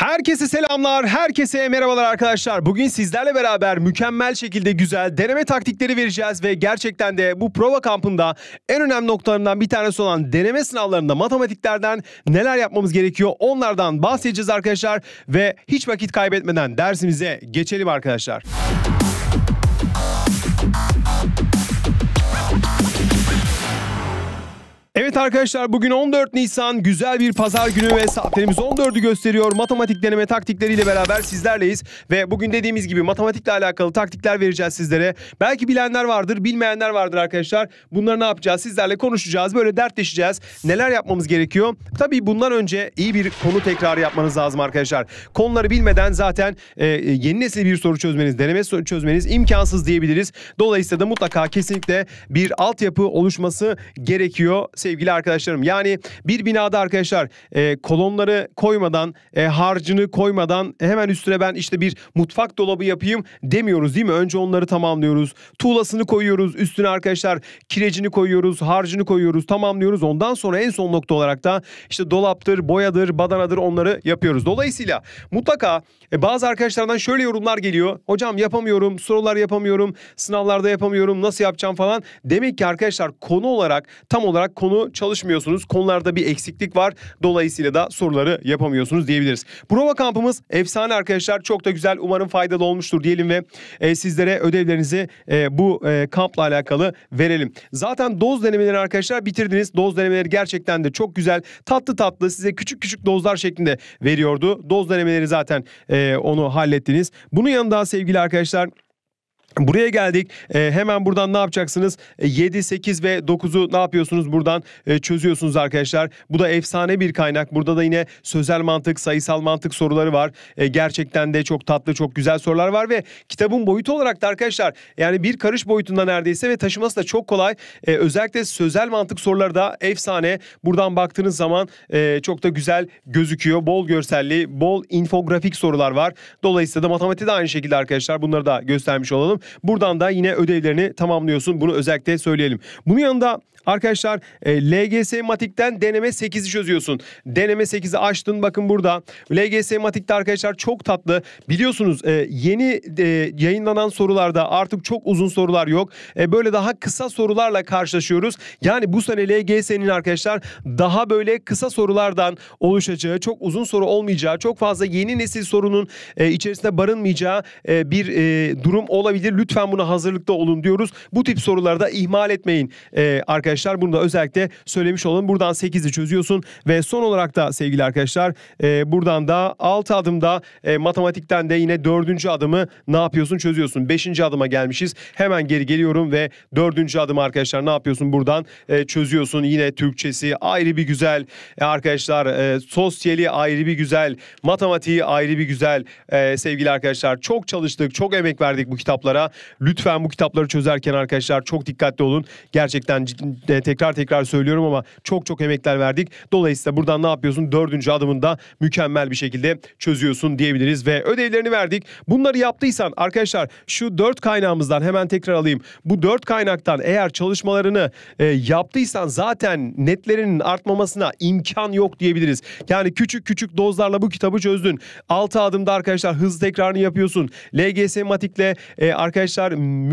Herkese selamlar, herkese merhabalar arkadaşlar. Bugün sizlerle beraber mükemmel şekilde güzel deneme taktikleri vereceğiz ve gerçekten de bu prova kampında en önemli noktalarından bir tanesi olan deneme sınavlarında matematiklerden neler yapmamız gerekiyor onlardan bahsedeceğiz arkadaşlar ve hiç vakit kaybetmeden dersimize geçelim arkadaşlar. Evet arkadaşlar bugün 14 Nisan güzel bir pazar günü ve saatlerimiz 14'ü gösteriyor. Matematik deneme taktikleriyle beraber sizlerleyiz. Ve bugün dediğimiz gibi matematikle alakalı taktikler vereceğiz sizlere. Belki bilenler vardır bilmeyenler vardır arkadaşlar. Bunları ne yapacağız sizlerle konuşacağız böyle dertleşeceğiz. Neler yapmamız gerekiyor? Tabii bundan önce iyi bir konu tekrarı yapmanız lazım arkadaşlar. Konuları bilmeden zaten e, yeni nesil bir soru çözmeniz deneme soru çözmeniz imkansız diyebiliriz. Dolayısıyla da mutlaka kesinlikle bir altyapı oluşması gerekiyor sevgili sevgili arkadaşlarım. Yani bir binada arkadaşlar e, kolonları koymadan, e, harcını koymadan hemen üstüne ben işte bir mutfak dolabı yapayım demiyoruz değil mi? Önce onları tamamlıyoruz. Tuğlasını koyuyoruz. Üstüne arkadaşlar kirecini koyuyoruz, harcını koyuyoruz, tamamlıyoruz. Ondan sonra en son nokta olarak da işte dolaptır, boyadır, badanadır onları yapıyoruz. Dolayısıyla mutlaka e, bazı arkadaşlardan şöyle yorumlar geliyor. Hocam yapamıyorum, sorular yapamıyorum, sınavlarda yapamıyorum, nasıl yapacağım falan. Demek ki arkadaşlar konu olarak tam olarak konu çalışmıyorsunuz. Konularda bir eksiklik var. Dolayısıyla da soruları yapamıyorsunuz diyebiliriz. Prova kampımız efsane arkadaşlar. Çok da güzel. Umarım faydalı olmuştur diyelim ve e, sizlere ödevlerinizi e, bu e, kampla alakalı verelim. Zaten doz denemeleri arkadaşlar bitirdiniz. Doz denemeleri gerçekten de çok güzel. Tatlı tatlı size küçük küçük dozlar şeklinde veriyordu. Doz denemeleri zaten e, onu hallettiniz. Bunun yanında sevgili arkadaşlar Buraya geldik. E, hemen buradan ne yapacaksınız? E, 7, 8 ve 9'u ne yapıyorsunuz? Buradan e, çözüyorsunuz arkadaşlar. Bu da efsane bir kaynak. Burada da yine sözel mantık, sayısal mantık soruları var. E, gerçekten de çok tatlı, çok güzel sorular var ve kitabın boyutu olarak da arkadaşlar yani bir karış boyutunda neredeyse ve taşıması da çok kolay. E, özellikle sözel mantık soruları da efsane. Buradan baktığınız zaman e, çok da güzel gözüküyor. Bol görselli, bol infografik sorular var. Dolayısıyla da matematik de aynı şekilde arkadaşlar. Bunları da göstermiş olalım. Buradan da yine ödevlerini tamamlıyorsun. Bunu özellikle söyleyelim. Bunun yanında Arkadaşlar e, LGS Matik'ten deneme 8'i çözüyorsun. Deneme 8'i açtın bakın burada. LGS Matik'te arkadaşlar çok tatlı. Biliyorsunuz e, yeni e, yayınlanan sorularda artık çok uzun sorular yok. E, böyle daha kısa sorularla karşılaşıyoruz. Yani bu sene LGS'nin arkadaşlar daha böyle kısa sorulardan oluşacağı, çok uzun soru olmayacağı, çok fazla yeni nesil sorunun e, içerisinde barınmayacağı e, bir e, durum olabilir. Lütfen buna hazırlıkta olun diyoruz. Bu tip sorularda ihmal etmeyin e, arkadaşlar arkadaşlar. Bunu da özellikle söylemiş olalım. Buradan 8'i çözüyorsun ve son olarak da sevgili arkadaşlar e, buradan da 6 adımda e, matematikten de yine 4. adımı ne yapıyorsun çözüyorsun. 5. adıma gelmişiz. Hemen geri geliyorum ve 4. adım arkadaşlar ne yapıyorsun buradan e, çözüyorsun. Yine Türkçesi ayrı bir güzel e, arkadaşlar e, sosyali ayrı bir güzel matematiği ayrı bir güzel e, sevgili arkadaşlar. Çok çalıştık çok emek verdik bu kitaplara. Lütfen bu kitapları çözerken arkadaşlar çok dikkatli olun. Gerçekten de tekrar tekrar söylüyorum ama çok çok emekler verdik. Dolayısıyla buradan ne yapıyorsun? Dördüncü adımında mükemmel bir şekilde çözüyorsun diyebiliriz ve ödevlerini verdik. Bunları yaptıysan arkadaşlar şu dört kaynağımızdan hemen tekrar alayım. Bu dört kaynaktan eğer çalışmalarını e, yaptıysan zaten netlerinin artmamasına imkan yok diyebiliriz. Yani küçük küçük dozlarla bu kitabı çözdün. Altı adımda arkadaşlar hız tekrarını yapıyorsun. LGS matikle e, arkadaşlar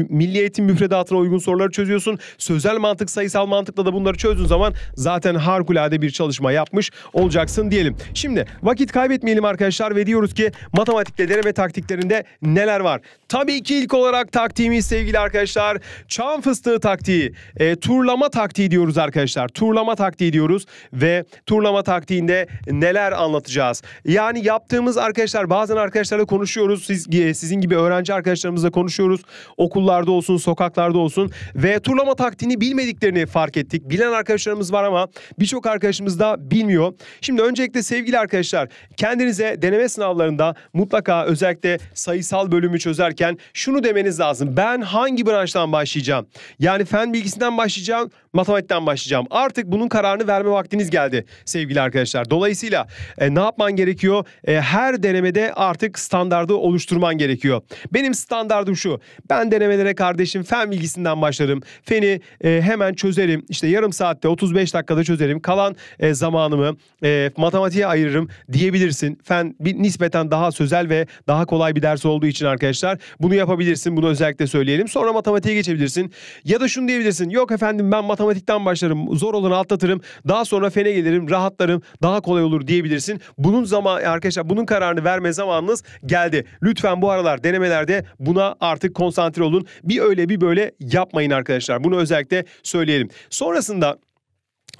milli eğitim müfredatına uygun soruları çözüyorsun. Sözel mantık sayısı bilimsel mantıkla da bunları çözdüğün zaman zaten harikulade bir çalışma yapmış olacaksın diyelim. Şimdi vakit kaybetmeyelim arkadaşlar ve diyoruz ki matematikte deneme taktiklerinde neler var? Tabii ki ilk olarak taktiğimiz sevgili arkadaşlar çam fıstığı taktiği, e, turlama taktiği diyoruz arkadaşlar. Turlama taktiği diyoruz ve turlama taktiğinde neler anlatacağız? Yani yaptığımız arkadaşlar bazen arkadaşlarla konuşuyoruz. Siz, e, sizin gibi öğrenci arkadaşlarımızla konuşuyoruz. Okullarda olsun, sokaklarda olsun ve turlama taktiğini bilmediklerini fark ettik. Bilen arkadaşlarımız var ama birçok arkadaşımız da bilmiyor. Şimdi öncelikle sevgili arkadaşlar kendinize deneme sınavlarında mutlaka özellikle sayısal bölümü çözerken şunu demeniz lazım. Ben hangi branştan başlayacağım? Yani fen bilgisinden başlayacağım, matematikten başlayacağım. Artık bunun kararını verme vaktiniz geldi sevgili arkadaşlar. Dolayısıyla e, ne yapman gerekiyor? E, her denemede artık standardı oluşturman gerekiyor. Benim standardım şu. Ben denemelere kardeşim fen bilgisinden başlarım. Feni e, hemen çöz çözerim. İşte yarım saatte 35 dakikada çözerim. Kalan e, zamanımı e, matematiğe ayırırım diyebilirsin. Fen bir, nispeten daha sözel ve daha kolay bir ders olduğu için arkadaşlar bunu yapabilirsin. Bunu özellikle söyleyelim. Sonra matematiğe geçebilirsin. Ya da şunu diyebilirsin. Yok efendim ben matematikten başlarım. Zor olanı atlatırım. Daha sonra fene gelirim. Rahatlarım. Daha kolay olur diyebilirsin. Bunun zaman e, arkadaşlar bunun kararını verme zamanınız geldi. Lütfen bu aralar denemelerde buna artık konsantre olun. Bir öyle bir böyle yapmayın arkadaşlar. Bunu özellikle söyleyelim bahsetmiştim. Sonrasında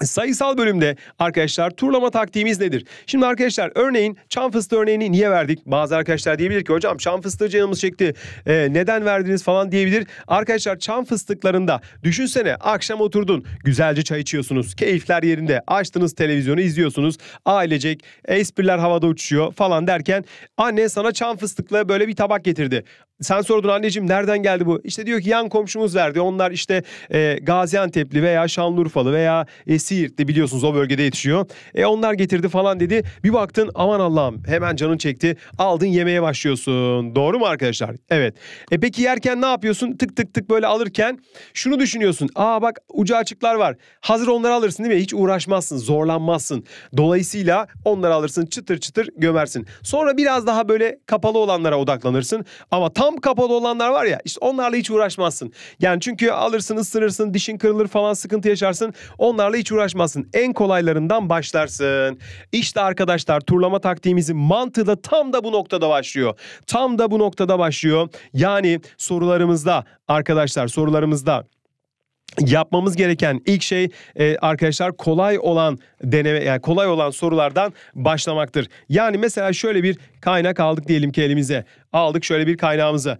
Sayısal bölümde arkadaşlar turlama taktiğimiz nedir? Şimdi arkadaşlar örneğin çam fıstığı örneğini niye verdik? Bazı arkadaşlar diyebilir ki hocam çam fıstığı canımız çekti. Ee, neden verdiniz falan diyebilir. Arkadaşlar çam fıstıklarında düşünsene akşam oturdun. Güzelce çay içiyorsunuz. Keyifler yerinde. Açtınız televizyonu izliyorsunuz. Ailecek espriler havada uçuyor falan derken anne sana çam fıstıklı böyle bir tabak getirdi sen sordun anneciğim nereden geldi bu? İşte diyor ki yan komşumuz verdi. Onlar işte e, Gaziantep'li veya Şanlıurfalı veya e, Siirtli biliyorsunuz o bölgede yetişiyor. E onlar getirdi falan dedi. Bir baktın aman Allah'ım hemen canın çekti. Aldın yemeye başlıyorsun. Doğru mu arkadaşlar? Evet. E peki yerken ne yapıyorsun? Tık tık tık böyle alırken şunu düşünüyorsun. Aa bak ucu açıklar var. Hazır onları alırsın değil mi? Hiç uğraşmazsın, zorlanmazsın. Dolayısıyla onları alırsın çıtır çıtır gömersin. Sonra biraz daha böyle kapalı olanlara odaklanırsın. Ama tam tam kapalı olanlar var ya işte onlarla hiç uğraşmazsın. Yani çünkü alırsın ısırırsın dişin kırılır falan sıkıntı yaşarsın. Onlarla hiç uğraşmazsın. En kolaylarından başlarsın. İşte arkadaşlar turlama taktiğimizin mantığı da tam da bu noktada başlıyor. Tam da bu noktada başlıyor. Yani sorularımızda arkadaşlar sorularımızda yapmamız gereken ilk şey e, arkadaşlar kolay olan deneme yani kolay olan sorulardan başlamaktır. Yani mesela şöyle bir kaynak aldık diyelim ki elimize aldık şöyle bir kaynağımızı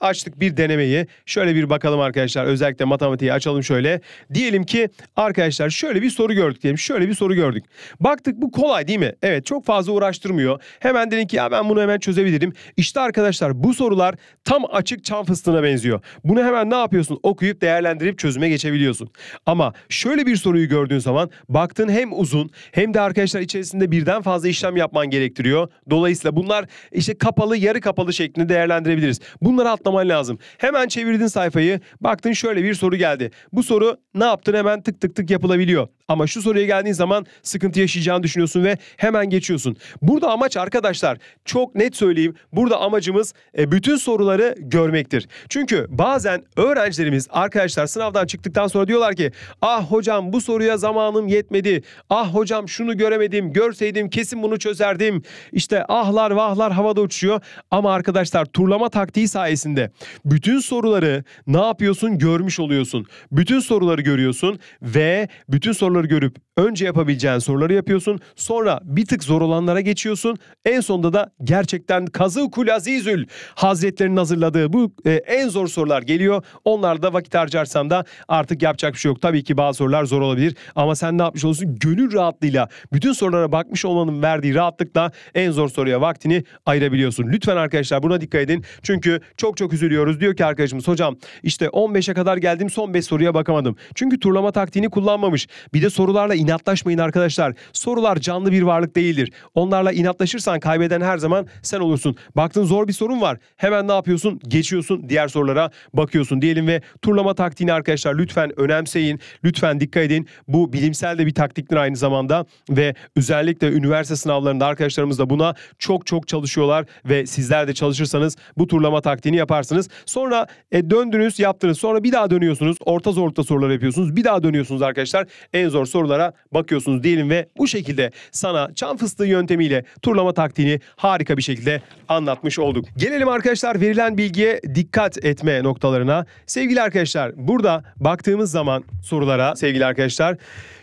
Açtık bir denemeyi. Şöyle bir bakalım arkadaşlar. Özellikle matematiği açalım şöyle. Diyelim ki arkadaşlar şöyle bir soru gördük diyelim. Şöyle bir soru gördük. Baktık bu kolay değil mi? Evet çok fazla uğraştırmıyor. Hemen dedim ki ya ben bunu hemen çözebilirim. İşte arkadaşlar bu sorular tam açık çam fıstığına benziyor. Bunu hemen ne yapıyorsun? Okuyup değerlendirip çözüme geçebiliyorsun. Ama şöyle bir soruyu gördüğün zaman baktın hem uzun hem de arkadaşlar içerisinde birden fazla işlem yapman gerektiriyor. Dolayısıyla bunlar işte kapalı yarı kapalı kapalı şeklinde değerlendirebiliriz. Bunları atlaman lazım. Hemen çevirdin sayfayı. Baktın şöyle bir soru geldi. Bu soru ne yaptın hemen tık tık tık yapılabiliyor. Ama şu soruya geldiğin zaman sıkıntı yaşayacağını düşünüyorsun ve hemen geçiyorsun. Burada amaç arkadaşlar çok net söyleyeyim. Burada amacımız e, bütün soruları görmektir. Çünkü bazen öğrencilerimiz arkadaşlar sınavdan çıktıktan sonra diyorlar ki ah hocam bu soruya zamanım yetmedi. Ah hocam şunu göremedim. Görseydim kesin bunu çözerdim. İşte ahlar vahlar havada uçuyor. Ama arkadaşlar turlama taktiği sayesinde bütün soruları ne yapıyorsun görmüş oluyorsun. Bütün soruları görüyorsun ve bütün soruları görüp Önce yapabileceğin soruları yapıyorsun. Sonra bir tık zor olanlara geçiyorsun. En sonunda da gerçekten Kazı Kulazizül Hazretlerinin hazırladığı bu e, en zor sorular geliyor. Onlarda da vakit harcarsam da artık yapacak bir şey yok. Tabii ki bazı sorular zor olabilir ama sen ne yapmış olursun? Gönül rahatlığıyla bütün sorulara bakmış olmanın verdiği rahatlıkla en zor soruya vaktini ayırabiliyorsun. Lütfen arkadaşlar buna dikkat edin. Çünkü çok çok üzülüyoruz. Diyor ki arkadaşımız hocam işte 15'e kadar geldim son 5 soruya bakamadım. Çünkü turlama taktiğini kullanmamış. Bir de sorularla inatlaşmayın arkadaşlar. Sorular canlı bir varlık değildir. Onlarla inatlaşırsan kaybeden her zaman sen olursun. Baktın zor bir sorun var. Hemen ne yapıyorsun? Geçiyorsun diğer sorulara bakıyorsun diyelim ve turlama taktiğini arkadaşlar lütfen önemseyin. Lütfen dikkat edin. Bu bilimsel de bir taktiktir aynı zamanda ve özellikle üniversite sınavlarında arkadaşlarımız da buna çok çok çalışıyorlar ve sizler de çalışırsanız bu turlama taktiğini yaparsınız. Sonra e, döndünüz yaptınız. Sonra bir daha dönüyorsunuz. Orta zorlukta sorular yapıyorsunuz. Bir daha dönüyorsunuz arkadaşlar. En zor sorulara bakıyorsunuz diyelim ve bu şekilde sana çan fıstığı yöntemiyle turlama taktiğini harika bir şekilde anlatmış olduk. Gelelim arkadaşlar verilen bilgiye dikkat etme noktalarına. Sevgili arkadaşlar burada baktığımız zaman sorulara sevgili arkadaşlar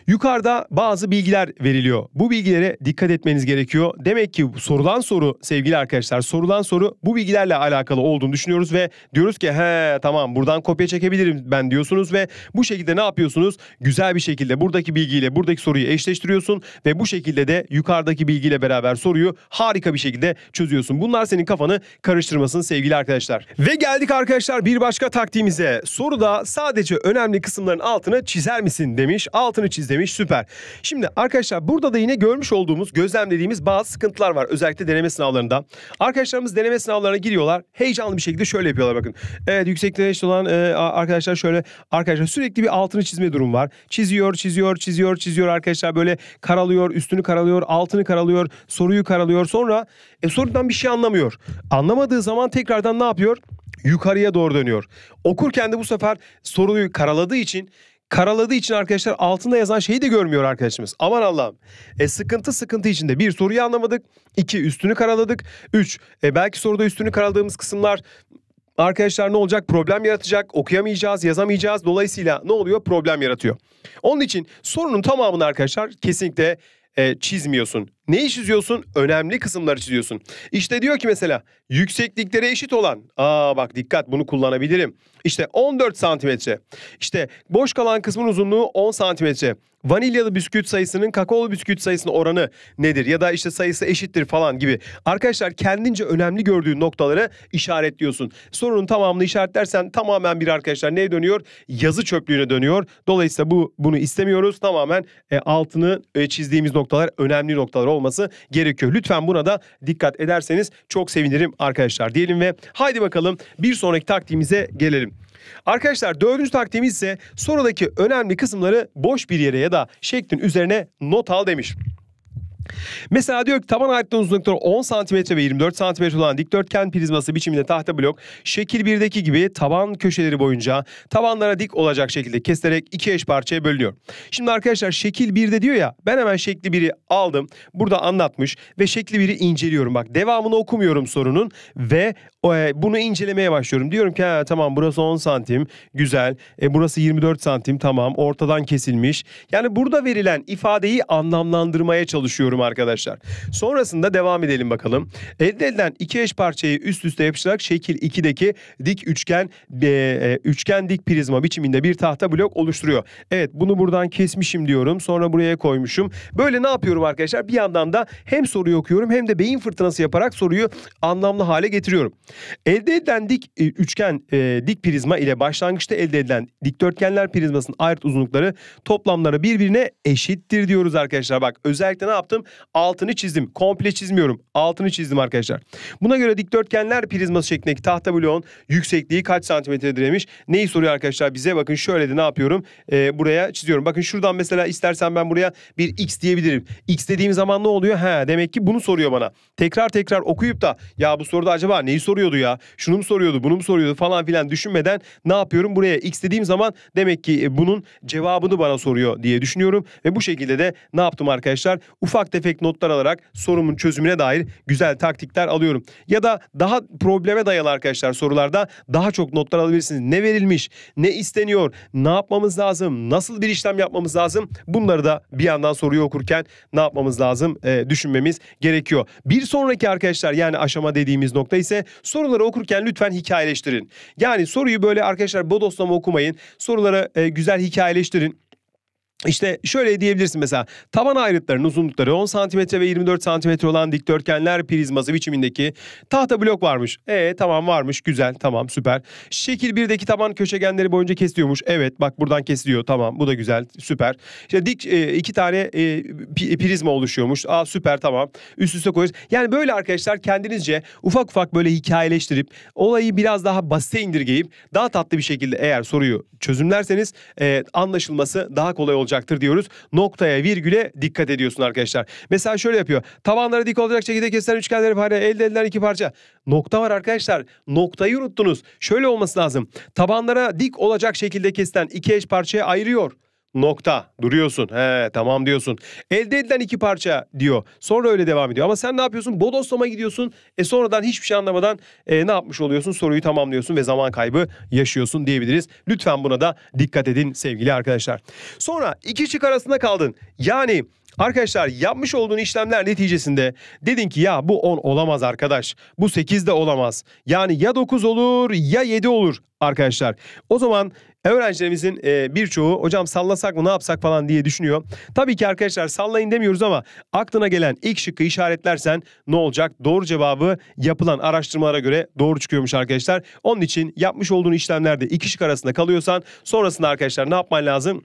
Yukarıda bazı bilgiler veriliyor. Bu bilgilere dikkat etmeniz gerekiyor. Demek ki sorulan soru sevgili arkadaşlar sorulan soru bu bilgilerle alakalı olduğunu düşünüyoruz ve diyoruz ki he tamam buradan kopya çekebilirim ben diyorsunuz ve bu şekilde ne yapıyorsunuz? Güzel bir şekilde buradaki bilgiyle buradaki soruyu eşleştiriyorsun ve bu şekilde de yukarıdaki bilgiyle beraber soruyu harika bir şekilde çözüyorsun. Bunlar senin kafanı karıştırmasın sevgili arkadaşlar. Ve geldik arkadaşlar bir başka taktiğimize. Soruda sadece önemli kısımların altını çizer misin demiş. Altını çizdi demiş süper. Şimdi arkadaşlar burada da yine görmüş olduğumuz gözlemlediğimiz bazı sıkıntılar var özellikle deneme sınavlarında. Arkadaşlarımız deneme sınavlarına giriyorlar heyecanlı bir şekilde şöyle yapıyorlar bakın. Evet yüksek eşit olan e, arkadaşlar şöyle arkadaşlar sürekli bir altını çizme durum var. Çiziyor çiziyor çiziyor çiziyor arkadaşlar böyle karalıyor üstünü karalıyor altını karalıyor soruyu karalıyor sonra e, sorudan bir şey anlamıyor. Anlamadığı zaman tekrardan ne yapıyor? yukarıya doğru dönüyor. Okurken de bu sefer soruyu karaladığı için karaladığı için arkadaşlar altında yazan şeyi de görmüyor arkadaşımız. Aman Allah'ım. E, sıkıntı sıkıntı içinde. Bir soruyu anlamadık. İki üstünü karaladık. Üç e, belki soruda üstünü karaladığımız kısımlar arkadaşlar ne olacak? Problem yaratacak. Okuyamayacağız, yazamayacağız. Dolayısıyla ne oluyor? Problem yaratıyor. Onun için sorunun tamamını arkadaşlar kesinlikle e, çizmiyorsun. Neyi çiziyorsun? Önemli kısımları çiziyorsun. İşte diyor ki mesela yüksekliklere eşit olan. Aa bak dikkat bunu kullanabilirim. İşte 14 santimetre. İşte boş kalan kısmın uzunluğu 10 santimetre. Vanilyalı bisküvit sayısının kakaolu bisküvit sayısının oranı nedir? Ya da işte sayısı eşittir falan gibi. Arkadaşlar kendince önemli gördüğün noktaları işaretliyorsun. Sorunun tamamını işaretlersen tamamen bir arkadaşlar neye dönüyor? Yazı çöplüğüne dönüyor. Dolayısıyla bu bunu istemiyoruz. Tamamen e, altını e, çizdiğimiz noktalar önemli noktalar olması gerekiyor. Lütfen buna da dikkat ederseniz çok sevinirim arkadaşlar diyelim ve haydi bakalım bir sonraki taktiğimize gelelim. Arkadaşlar dördüncü taktiğimiz ise sorudaki önemli kısımları boş bir yere ya da şeklin üzerine not al demiş. Mesela diyor ki taban ayrıtma uzunlukları 10 cm ve 24 cm olan dikdörtgen prizması biçiminde tahta blok şekil 1'deki gibi taban köşeleri boyunca tabanlara dik olacak şekilde keserek iki eş parçaya bölünüyor. Şimdi arkadaşlar şekil 1'de diyor ya ben hemen şekli 1'i aldım burada anlatmış ve şekli 1'i inceliyorum. Bak devamını okumuyorum sorunun ve e, bunu incelemeye başlıyorum. Diyorum ki ha, tamam burası 10 santim güzel. E, burası 24 santim tamam ortadan kesilmiş. Yani burada verilen ifadeyi anlamlandırmaya çalışıyorum arkadaşlar. Sonrasında devam edelim bakalım. Elde edilen iki eş parçayı üst üste yapıştırarak şekil 2'deki dik üçgen e, e, üçgen dik prizma biçiminde bir tahta blok oluşturuyor. Evet bunu buradan kesmişim diyorum. Sonra buraya koymuşum. Böyle ne yapıyorum arkadaşlar? Bir yandan da hem soruyu okuyorum hem de beyin fırtınası yaparak soruyu anlamlı hale getiriyorum. Elde edilen dik e, üçgen e, dik prizma ile başlangıçta elde edilen dikdörtgenler prizmasının ayrıt uzunlukları toplamları birbirine eşittir diyoruz arkadaşlar. Bak özellikle ne yaptım? Altını çizdim. Komple çizmiyorum. Altını çizdim arkadaşlar. Buna göre dikdörtgenler prizması şeklindeki tahta bloğun yüksekliği kaç santimetredir demiş. Neyi soruyor arkadaşlar bize? Bakın şöyle de ne yapıyorum? E, buraya çiziyorum. Bakın şuradan mesela istersen ben buraya bir x diyebilirim. X dediğim zaman ne oluyor? He demek ki bunu soruyor bana. Tekrar tekrar okuyup da ya bu soruda acaba neyi soruyor? soruyordu ya. Şunu mu soruyordu, bunu mu soruyordu falan filan düşünmeden ne yapıyorum buraya x dediğim zaman demek ki e, bunun cevabını bana soruyor diye düşünüyorum ve bu şekilde de ne yaptım arkadaşlar? Ufak tefek notlar alarak sorumun çözümüne dair güzel taktikler alıyorum. Ya da daha probleme dayalı arkadaşlar sorularda daha çok notlar alabilirsiniz. Ne verilmiş, ne isteniyor, ne yapmamız lazım, nasıl bir işlem yapmamız lazım? Bunları da bir yandan soruyu okurken ne yapmamız lazım e, düşünmemiz gerekiyor. Bir sonraki arkadaşlar yani aşama dediğimiz nokta ise Soruları okurken lütfen hikayeleştirin. Yani soruyu böyle arkadaşlar bodoslama okumayın. Sorulara e, güzel hikayeleştirin. İşte şöyle diyebilirsin mesela taban ayrıtlarının uzunlukları 10 cm ve 24 cm olan dikdörtgenler prizması biçimindeki tahta blok varmış. E tamam varmış güzel tamam süper. Şekil 1'deki taban köşegenleri boyunca kesiliyormuş. Evet bak buradan kesiliyor tamam bu da güzel süper. İşte dik e, iki tane e, e prizma oluşuyormuş. Aa süper tamam üst üste koyuyoruz. Yani böyle arkadaşlar kendinizce ufak ufak böyle hikayeleştirip olayı biraz daha basite indirgeyip daha tatlı bir şekilde eğer soruyu çözümlerseniz e, anlaşılması daha kolay olacak olacaktır diyoruz. Noktaya virgüle dikkat ediyorsun arkadaşlar. Mesela şöyle yapıyor. Tabanları dik olacak şekilde kesilen üçgenleri paraya elde edilen iki parça. Nokta var arkadaşlar. Noktayı unuttunuz. Şöyle olması lazım. Tabanlara dik olacak şekilde kesilen iki eş parçaya ayırıyor nokta duruyorsun. He tamam diyorsun. Elde edilen iki parça diyor. Sonra öyle devam ediyor. Ama sen ne yapıyorsun? Bodoslama gidiyorsun. E sonradan hiçbir şey anlamadan e, ne yapmış oluyorsun? Soruyu tamamlıyorsun ve zaman kaybı yaşıyorsun diyebiliriz. Lütfen buna da dikkat edin sevgili arkadaşlar. Sonra iki şık arasında kaldın. Yani Arkadaşlar yapmış olduğun işlemler neticesinde dedin ki ya bu 10 olamaz arkadaş. Bu 8 de olamaz. Yani ya 9 olur ya 7 olur arkadaşlar. O zaman Öğrencilerimizin e, birçoğu hocam sallasak mı ne yapsak falan diye düşünüyor. Tabii ki arkadaşlar sallayın demiyoruz ama aklına gelen ilk şıkkı işaretlersen ne olacak? Doğru cevabı yapılan araştırmalara göre doğru çıkıyormuş arkadaşlar. Onun için yapmış olduğun işlemlerde iki şık arasında kalıyorsan sonrasında arkadaşlar ne yapman lazım?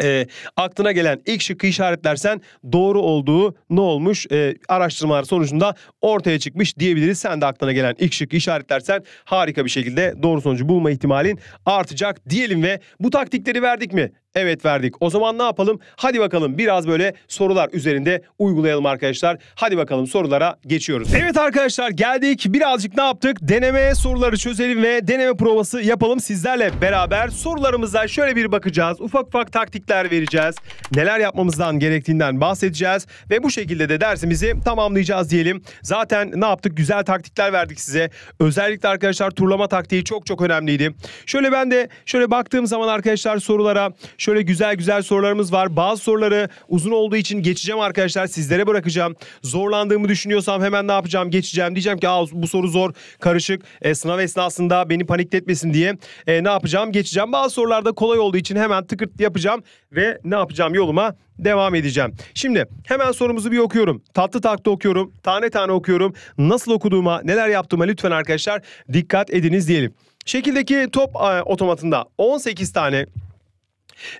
e, aklına gelen ilk şıkkı işaretlersen doğru olduğu ne olmuş e, araştırmalar sonucunda ortaya çıkmış diyebiliriz. Sen de aklına gelen ilk şıkkı işaretlersen harika bir şekilde doğru sonucu bulma ihtimalin artacak diyelim ve bu taktikleri verdik mi? Evet verdik. O zaman ne yapalım? Hadi bakalım biraz böyle sorular üzerinde uygulayalım arkadaşlar. Hadi bakalım sorulara geçiyoruz. Evet arkadaşlar geldik. Birazcık ne yaptık? Deneme soruları çözelim ve deneme provası yapalım sizlerle beraber. Sorularımıza şöyle bir bakacağız. Ufak ufak taktikler vereceğiz. Neler yapmamızdan gerektiğinden bahsedeceğiz. Ve bu şekilde de dersimizi tamamlayacağız diyelim. Zaten ne yaptık? Güzel taktikler verdik size. Özellikle arkadaşlar turlama taktiği çok çok önemliydi. Şöyle ben de şöyle baktığım zaman arkadaşlar sorulara Şöyle güzel güzel sorularımız var. Bazı soruları uzun olduğu için geçeceğim arkadaşlar. Sizlere bırakacağım. Zorlandığımı düşünüyorsam hemen ne yapacağım? Geçeceğim. Diyeceğim ki Aa, bu soru zor, karışık. E, sınav esnasında beni panikletmesin diye e, ne yapacağım? Geçeceğim. Bazı sorularda kolay olduğu için hemen tıkırt yapacağım ve ne yapacağım yoluma devam edeceğim. Şimdi hemen sorumuzu bir okuyorum. Tatlı takta okuyorum. Tane tane okuyorum. Nasıl okuduğuma, neler yaptığıma lütfen arkadaşlar dikkat ediniz diyelim. Şekildeki top e, otomatında 18 tane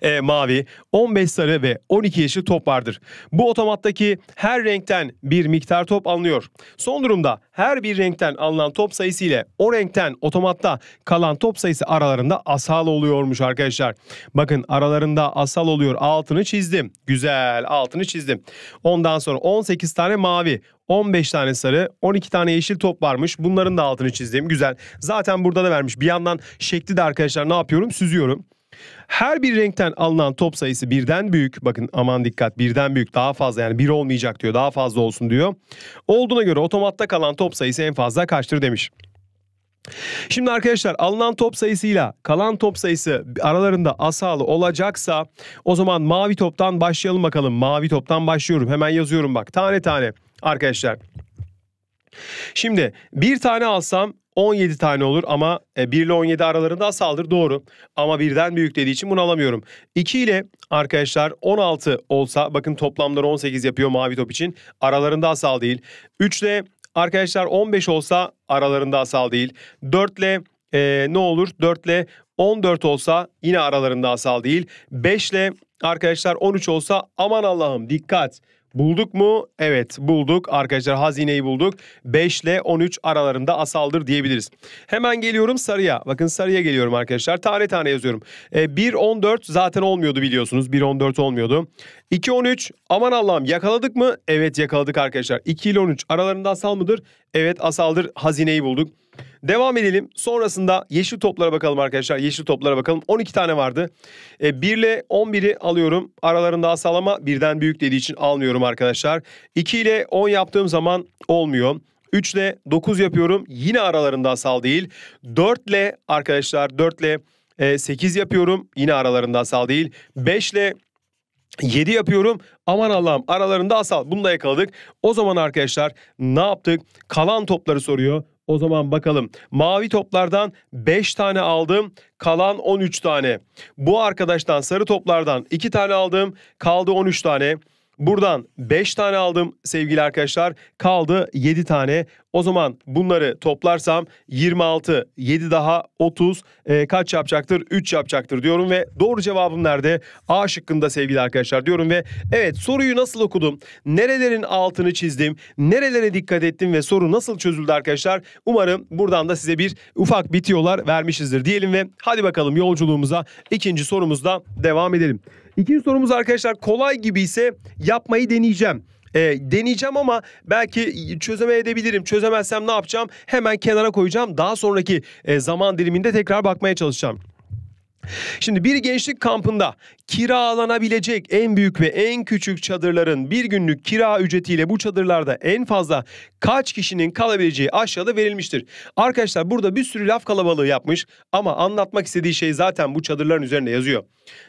e, mavi, 15 sarı ve 12 yeşil top vardır. Bu otomattaki her renkten bir miktar top alınıyor. Son durumda her bir renkten alınan top sayısı ile o renkten otomatta kalan top sayısı aralarında asal oluyormuş arkadaşlar. Bakın aralarında asal oluyor. Altını çizdim. Güzel altını çizdim. Ondan sonra 18 tane mavi, 15 tane sarı, 12 tane yeşil top varmış. Bunların da altını çizdim. Güzel. Zaten burada da vermiş. Bir yandan şekli de arkadaşlar ne yapıyorum? Süzüyorum. Her bir renkten alınan top sayısı birden büyük. Bakın aman dikkat birden büyük daha fazla yani bir olmayacak diyor daha fazla olsun diyor. Olduğuna göre otomatta kalan top sayısı en fazla kaçtır demiş. Şimdi arkadaşlar alınan top sayısıyla kalan top sayısı aralarında asalı olacaksa o zaman mavi toptan başlayalım bakalım. Mavi toptan başlıyorum hemen yazıyorum bak tane tane arkadaşlar. Şimdi bir tane alsam 17 tane olur ama 1 e, ile 17 aralarında asaldır doğru. Ama birden büyük dediği için bunu alamıyorum. 2 ile arkadaşlar 16 olsa bakın toplamları 18 yapıyor mavi top için. Aralarında asal değil. 3 ile arkadaşlar 15 olsa aralarında asal değil. 4 ile e, ne olur? 4 ile 14 olsa yine aralarında asal değil. 5 ile arkadaşlar 13 olsa aman Allah'ım dikkat. Bulduk mu? Evet bulduk. Arkadaşlar hazineyi bulduk. 5 ile 13 aralarında asaldır diyebiliriz. Hemen geliyorum sarıya. Bakın sarıya geliyorum arkadaşlar. Tane tane yazıyorum. E, 14 zaten olmuyordu biliyorsunuz. 1 14 olmuyordu. 2 13. aman Allah'ım yakaladık mı? Evet yakaladık arkadaşlar. 2 ile 13 aralarında asal mıdır? Evet asaldır hazineyi bulduk. Devam edelim. Sonrasında yeşil toplara bakalım arkadaşlar. Yeşil toplara bakalım. 12 tane vardı. E, 1 ile 11'i alıyorum. Aralarında asal ama birden büyük dediği için almıyorum arkadaşlar. 2 ile 10 yaptığım zaman olmuyor. 3 ile 9 yapıyorum. Yine aralarında asal değil. 4 ile arkadaşlar 4 ile 8 e, yapıyorum. Yine aralarında asal değil. 5 ile 7 yapıyorum. Aman Allah'ım aralarında asal. Bunu da yakaladık. O zaman arkadaşlar ne yaptık? Kalan topları soruyor. O zaman bakalım. Mavi toplardan 5 tane aldım. Kalan 13 tane. Bu arkadaştan sarı toplardan 2 tane aldım. Kaldı 13 tane. Buradan 5 tane aldım sevgili arkadaşlar. Kaldı 7 tane. O zaman bunları toplarsam 26, 7 daha 30 e, kaç yapacaktır? 3 yapacaktır diyorum ve doğru cevabım nerede? A şıkkında sevgili arkadaşlar diyorum ve evet soruyu nasıl okudum? Nerelerin altını çizdim? Nerelere dikkat ettim ve soru nasıl çözüldü arkadaşlar? Umarım buradan da size bir ufak bitiyorlar vermişizdir diyelim ve hadi bakalım yolculuğumuza ikinci sorumuzda devam edelim. İkinci sorumuz arkadaşlar kolay gibi ise yapmayı deneyeceğim. E, deneyeceğim ama belki çözeme edebilirim. Çözemezsem ne yapacağım? Hemen kenara koyacağım. Daha sonraki e, zaman diliminde tekrar bakmaya çalışacağım. Şimdi bir gençlik kampında kiralanabilecek en büyük ve en küçük çadırların bir günlük kira ücretiyle bu çadırlarda en fazla kaç kişinin kalabileceği aşağıda verilmiştir. Arkadaşlar burada bir sürü laf kalabalığı yapmış ama anlatmak istediği şey zaten bu çadırların üzerinde yazıyor.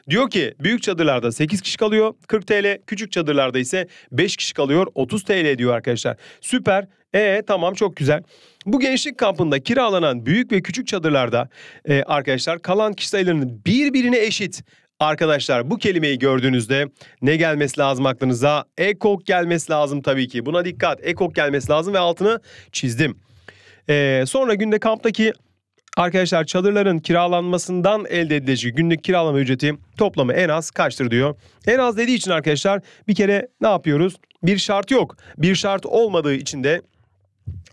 Diyor ki büyük çadırlarda 8 kişi kalıyor 40 TL, küçük çadırlarda ise 5 kişi kalıyor 30 TL diyor arkadaşlar. Süper e tamam çok güzel. Bu gençlik kampında kiralanan büyük ve küçük çadırlarda e, arkadaşlar kalan kişi sayılarının birbirine eşit. Arkadaşlar bu kelimeyi gördüğünüzde ne gelmesi lazım aklınıza? Ekok gelmesi lazım tabii ki. Buna dikkat. Ekok gelmesi lazım ve altını çizdim. E, sonra günde kamptaki Arkadaşlar çadırların kiralanmasından elde edilecek günlük kiralama ücreti toplamı en az kaçtır diyor. En az dediği için arkadaşlar bir kere ne yapıyoruz? Bir şart yok. Bir şart olmadığı için de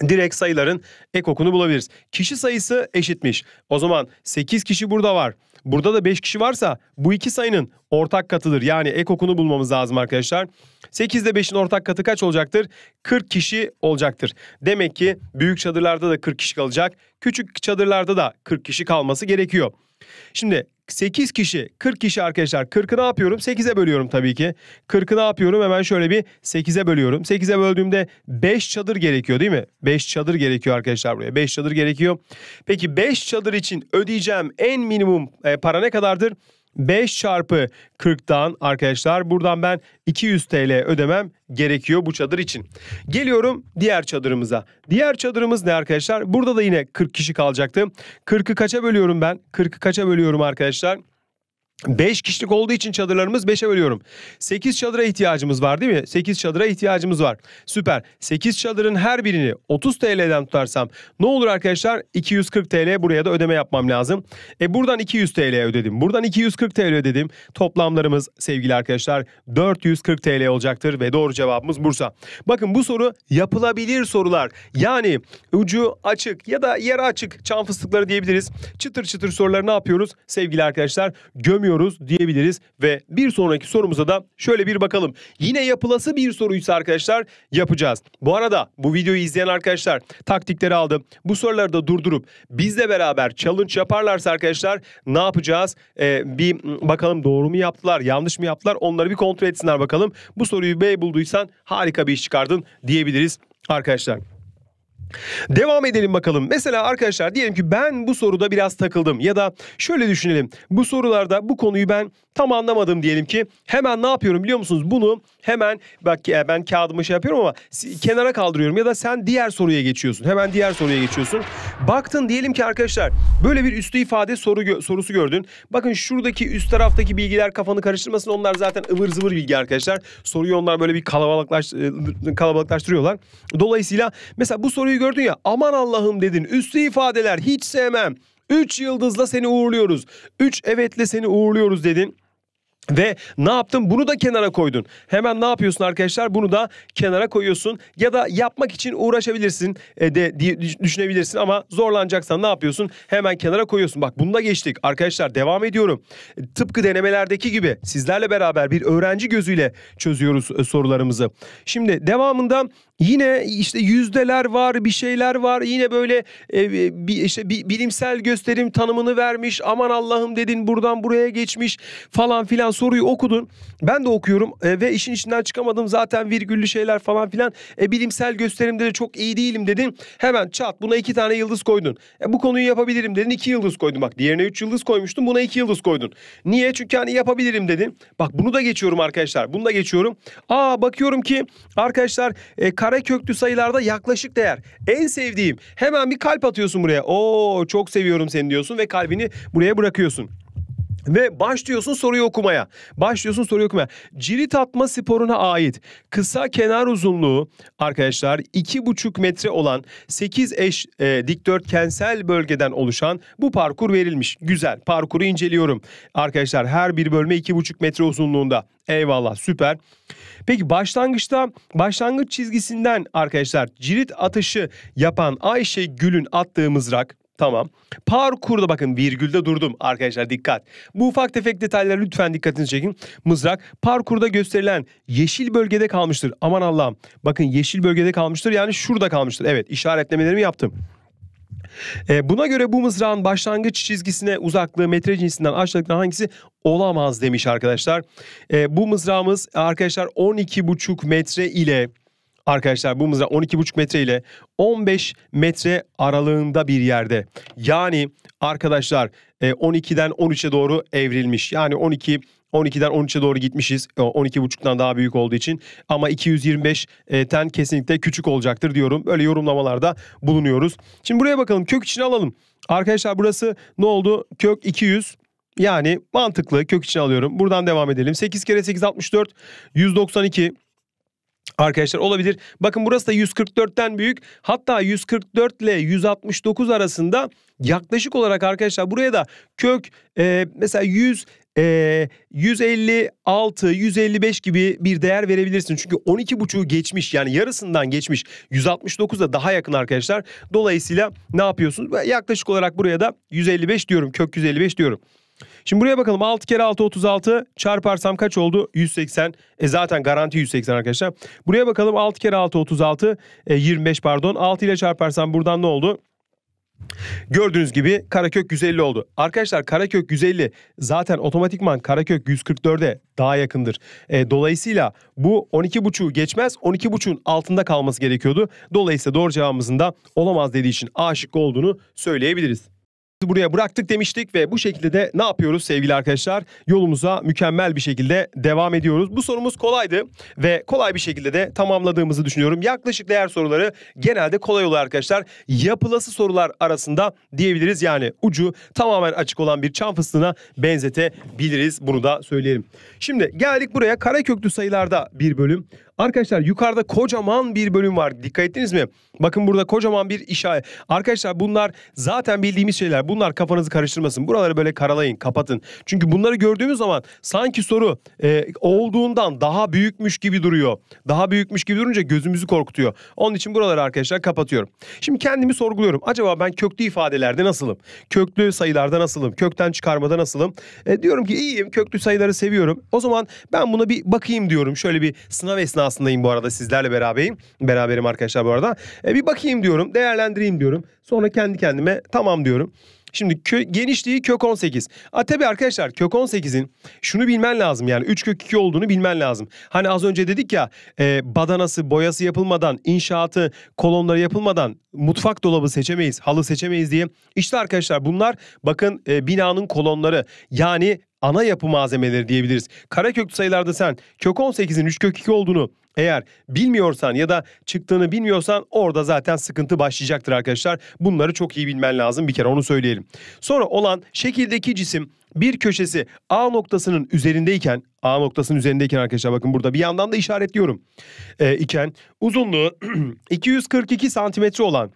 direkt sayıların ek okunu bulabiliriz. Kişi sayısı eşitmiş. O zaman 8 kişi burada var. Burada da 5 kişi varsa bu iki sayının ortak katıdır. Yani ek okunu bulmamız lazım arkadaşlar. 8 ile 5'in ortak katı kaç olacaktır? 40 kişi olacaktır. Demek ki büyük çadırlarda da 40 kişi kalacak. Küçük çadırlarda da 40 kişi kalması gerekiyor. Şimdi 8 kişi 40 kişi arkadaşlar 40'ı ne yapıyorum 8'e bölüyorum tabii ki 40'ı ne yapıyorum hemen şöyle bir 8'e bölüyorum 8'e böldüğümde 5 çadır gerekiyor değil mi 5 çadır gerekiyor arkadaşlar buraya 5 çadır gerekiyor peki 5 çadır için ödeyeceğim en minimum e, para ne kadardır 5 çarpı 40'tan arkadaşlar buradan ben 200 TL ödemem gerekiyor bu çadır için. Geliyorum diğer çadırımıza. Diğer çadırımız ne arkadaşlar? Burada da yine 40 kişi kalacaktı. 40'ı kaça bölüyorum ben? 40'ı kaça bölüyorum arkadaşlar? 5 kişilik olduğu için çadırlarımız 5'e bölüyorum. 8 çadıra ihtiyacımız var değil mi? 8 çadıra ihtiyacımız var. Süper. 8 çadırın her birini 30 TL'den tutarsam ne olur arkadaşlar? 240 TL buraya da ödeme yapmam lazım. E buradan 200 TL ödedim. Buradan 240 TL ödedim. Toplamlarımız sevgili arkadaşlar 440 TL olacaktır ve doğru cevabımız Bursa. Bakın bu soru yapılabilir sorular. Yani ucu açık ya da yere açık çam fıstıkları diyebiliriz. Çıtır çıtır soruları ne yapıyoruz? Sevgili arkadaşlar gömüyoruz yapıyoruz diyebiliriz ve bir sonraki sorumuza da şöyle bir bakalım. Yine yapılası bir soruysa arkadaşlar yapacağız. Bu arada bu videoyu izleyen arkadaşlar taktikleri aldım. Bu soruları da durdurup bizle beraber challenge yaparlarsa arkadaşlar ne yapacağız? Ee, bir bakalım doğru mu yaptılar yanlış mı yaptılar onları bir kontrol etsinler bakalım. Bu soruyu B bulduysan harika bir iş çıkardın diyebiliriz arkadaşlar. Devam edelim bakalım. Mesela arkadaşlar diyelim ki ben bu soruda biraz takıldım ya da şöyle düşünelim. Bu sorularda bu konuyu ben tam anlamadım diyelim ki hemen ne yapıyorum biliyor musunuz? Bunu hemen bak e, ben kağıdımı şey yapıyorum ama kenara kaldırıyorum ya da sen diğer soruya geçiyorsun. Hemen diğer soruya geçiyorsun. Baktın diyelim ki arkadaşlar böyle bir üstü ifade soru gö sorusu gördün. Bakın şuradaki üst taraftaki bilgiler kafanı karıştırmasın. Onlar zaten ıvır zıvır bilgi arkadaşlar. Soruyu onlar böyle bir kalabalıklaş e, ıı, ıı, kalabalıklaştırıyorlar. Dolayısıyla mesela bu soruyu gördün ya aman Allah'ım dedin. Üstü ifadeler hiç sevmem. 3 yıldızla seni uğurluyoruz. 3 evetle seni uğurluyoruz dedin. Ve ne yaptın? Bunu da kenara koydun. Hemen ne yapıyorsun arkadaşlar? Bunu da kenara koyuyorsun. Ya da yapmak için uğraşabilirsin e, de diye düşünebilirsin ama zorlanacaksan ne yapıyorsun? Hemen kenara koyuyorsun. Bak bunda geçtik. Arkadaşlar devam ediyorum. Tıpkı denemelerdeki gibi sizlerle beraber bir öğrenci gözüyle çözüyoruz e, sorularımızı. Şimdi devamında Yine işte yüzdeler var, bir şeyler var. Yine böyle e, bir, işte bir, bilimsel gösterim tanımını vermiş. Aman Allah'ım dedin buradan buraya geçmiş falan filan soruyu okudun. Ben de okuyorum e, ve işin içinden çıkamadım. Zaten virgüllü şeyler falan filan. E, bilimsel gösterimde de çok iyi değilim dedin. Hemen çat buna iki tane yıldız koydun. E, bu konuyu yapabilirim dedin. iki yıldız koydun. Bak diğerine üç yıldız koymuştum, Buna iki yıldız koydun. Niye? Çünkü hani yapabilirim dedin. Bak bunu da geçiyorum arkadaşlar. Bunu da geçiyorum. Aa bakıyorum ki arkadaşlar e, kare köklü sayılarda yaklaşık değer. En sevdiğim. Hemen bir kalp atıyorsun buraya. Oo çok seviyorum seni diyorsun ve kalbini buraya bırakıyorsun. Ve başlıyorsun soruyu okumaya. Başlıyorsun soruyu okumaya. Cirit atma sporuna ait kısa kenar uzunluğu arkadaşlar 2,5 metre olan 8 eş e, dikdörtgensel bölgeden oluşan bu parkur verilmiş. Güzel. Parkuru inceliyorum. Arkadaşlar her bir bölme 2,5 metre uzunluğunda. Eyvallah süper. Peki başlangıçta başlangıç çizgisinden arkadaşlar cirit atışı yapan Ayşe Gül'ün attığı mızrak Tamam. Parkurda bakın virgülde durdum arkadaşlar dikkat. Bu ufak tefek detaylar lütfen dikkatinizi çekin. Mızrak parkurda gösterilen yeşil bölgede kalmıştır. Aman Allah'ım. Bakın yeşil bölgede kalmıştır yani şurada kalmıştır. Evet işaretlemelerimi yaptım. E, buna göre bu mızrağın başlangıç çizgisine uzaklığı metre cinsinden aşağıdakilerden hangisi olamaz demiş arkadaşlar. E, bu mızrağımız arkadaşlar 12,5 metre ile Arkadaşlar bu mızra 12,5 metre ile 15 metre aralığında bir yerde. Yani arkadaşlar 12'den e, 13'e doğru evrilmiş. Yani 12 12'den 13'e doğru gitmişiz. 12.5'tan e, daha büyük olduğu için. Ama 225'ten kesinlikle küçük olacaktır diyorum. Böyle yorumlamalarda bulunuyoruz. Şimdi buraya bakalım. Kök içine alalım. Arkadaşlar burası ne oldu? Kök 200. Yani mantıklı. Kök içine alıyorum. Buradan devam edelim. 8 kere 8 64. 192. Arkadaşlar olabilir. Bakın burası da 144'ten büyük. Hatta 144 ile 169 arasında yaklaşık olarak arkadaşlar buraya da kök e, mesela 100 e, 156, 155 gibi bir değer verebilirsin. Çünkü 12.5'u geçmiş yani yarısından geçmiş. 169 da daha yakın arkadaşlar. Dolayısıyla ne yapıyorsunuz? Yaklaşık olarak buraya da 155 diyorum. Kök 155 diyorum. Şimdi buraya bakalım 6 kere 6 36 çarparsam kaç oldu? 180. E zaten garanti 180 arkadaşlar. Buraya bakalım 6 kere 6 36 e, 25 pardon. 6 ile çarparsam buradan ne oldu? Gördüğünüz gibi Karakök 150 oldu. Arkadaşlar Karakök 150 zaten otomatikman Karakök 144'e daha yakındır. E, dolayısıyla bu 12.5'u geçmez 12.5'un altında kalması gerekiyordu. Dolayısıyla doğru cevabımızın da olamaz dediği için A şıkkı olduğunu söyleyebiliriz buraya bıraktık demiştik ve bu şekilde de ne yapıyoruz sevgili arkadaşlar? Yolumuza mükemmel bir şekilde devam ediyoruz. Bu sorumuz kolaydı ve kolay bir şekilde de tamamladığımızı düşünüyorum. Yaklaşık değer soruları genelde kolay oluyor arkadaşlar. Yapılası sorular arasında diyebiliriz. Yani ucu tamamen açık olan bir çam fıstığına benzetebiliriz. Bunu da söyleyelim. Şimdi geldik buraya kare köklü sayılarda bir bölüm. Arkadaşlar yukarıda kocaman bir bölüm var. Dikkat ettiniz mi? Bakın burada kocaman bir işaret. Arkadaşlar bunlar zaten bildiğimiz şeyler. Bunlar kafanızı karıştırmasın. Buraları böyle karalayın, kapatın. Çünkü bunları gördüğümüz zaman sanki soru e, olduğundan daha büyükmüş gibi duruyor. Daha büyükmüş gibi durunca gözümüzü korkutuyor. Onun için buraları arkadaşlar kapatıyorum. Şimdi kendimi sorguluyorum. Acaba ben köklü ifadelerde nasılım? Köklü sayılarda nasılım? Kökten çıkarmada nasılım? E, diyorum ki iyiyim. Köklü sayıları seviyorum. O zaman ben buna bir bakayım diyorum. Şöyle bir sınav esnasında sahasındayım bu arada sizlerle beraberim. Beraberim arkadaşlar bu arada. E, bir bakayım diyorum değerlendireyim diyorum. Sonra kendi kendime tamam diyorum. Şimdi kö, genişliği kök 18. A tabi arkadaşlar kök 18'in şunu bilmen lazım yani 3 kök 2 olduğunu bilmen lazım. Hani az önce dedik ya e, badanası boyası yapılmadan inşaatı kolonları yapılmadan mutfak dolabı seçemeyiz halı seçemeyiz diye. İşte arkadaşlar bunlar bakın e, binanın kolonları yani ana yapı malzemeleri diyebiliriz. Karekök sayılarda sen kök 18'in 3 kök 2 olduğunu eğer bilmiyorsan ya da çıktığını bilmiyorsan orada zaten sıkıntı başlayacaktır arkadaşlar. Bunları çok iyi bilmen lazım bir kere onu söyleyelim. Sonra olan şekildeki cisim bir köşesi A noktasının üzerindeyken A noktasının üzerindeyken arkadaşlar bakın burada bir yandan da işaretliyorum e, iken uzunluğu 242 santimetre olan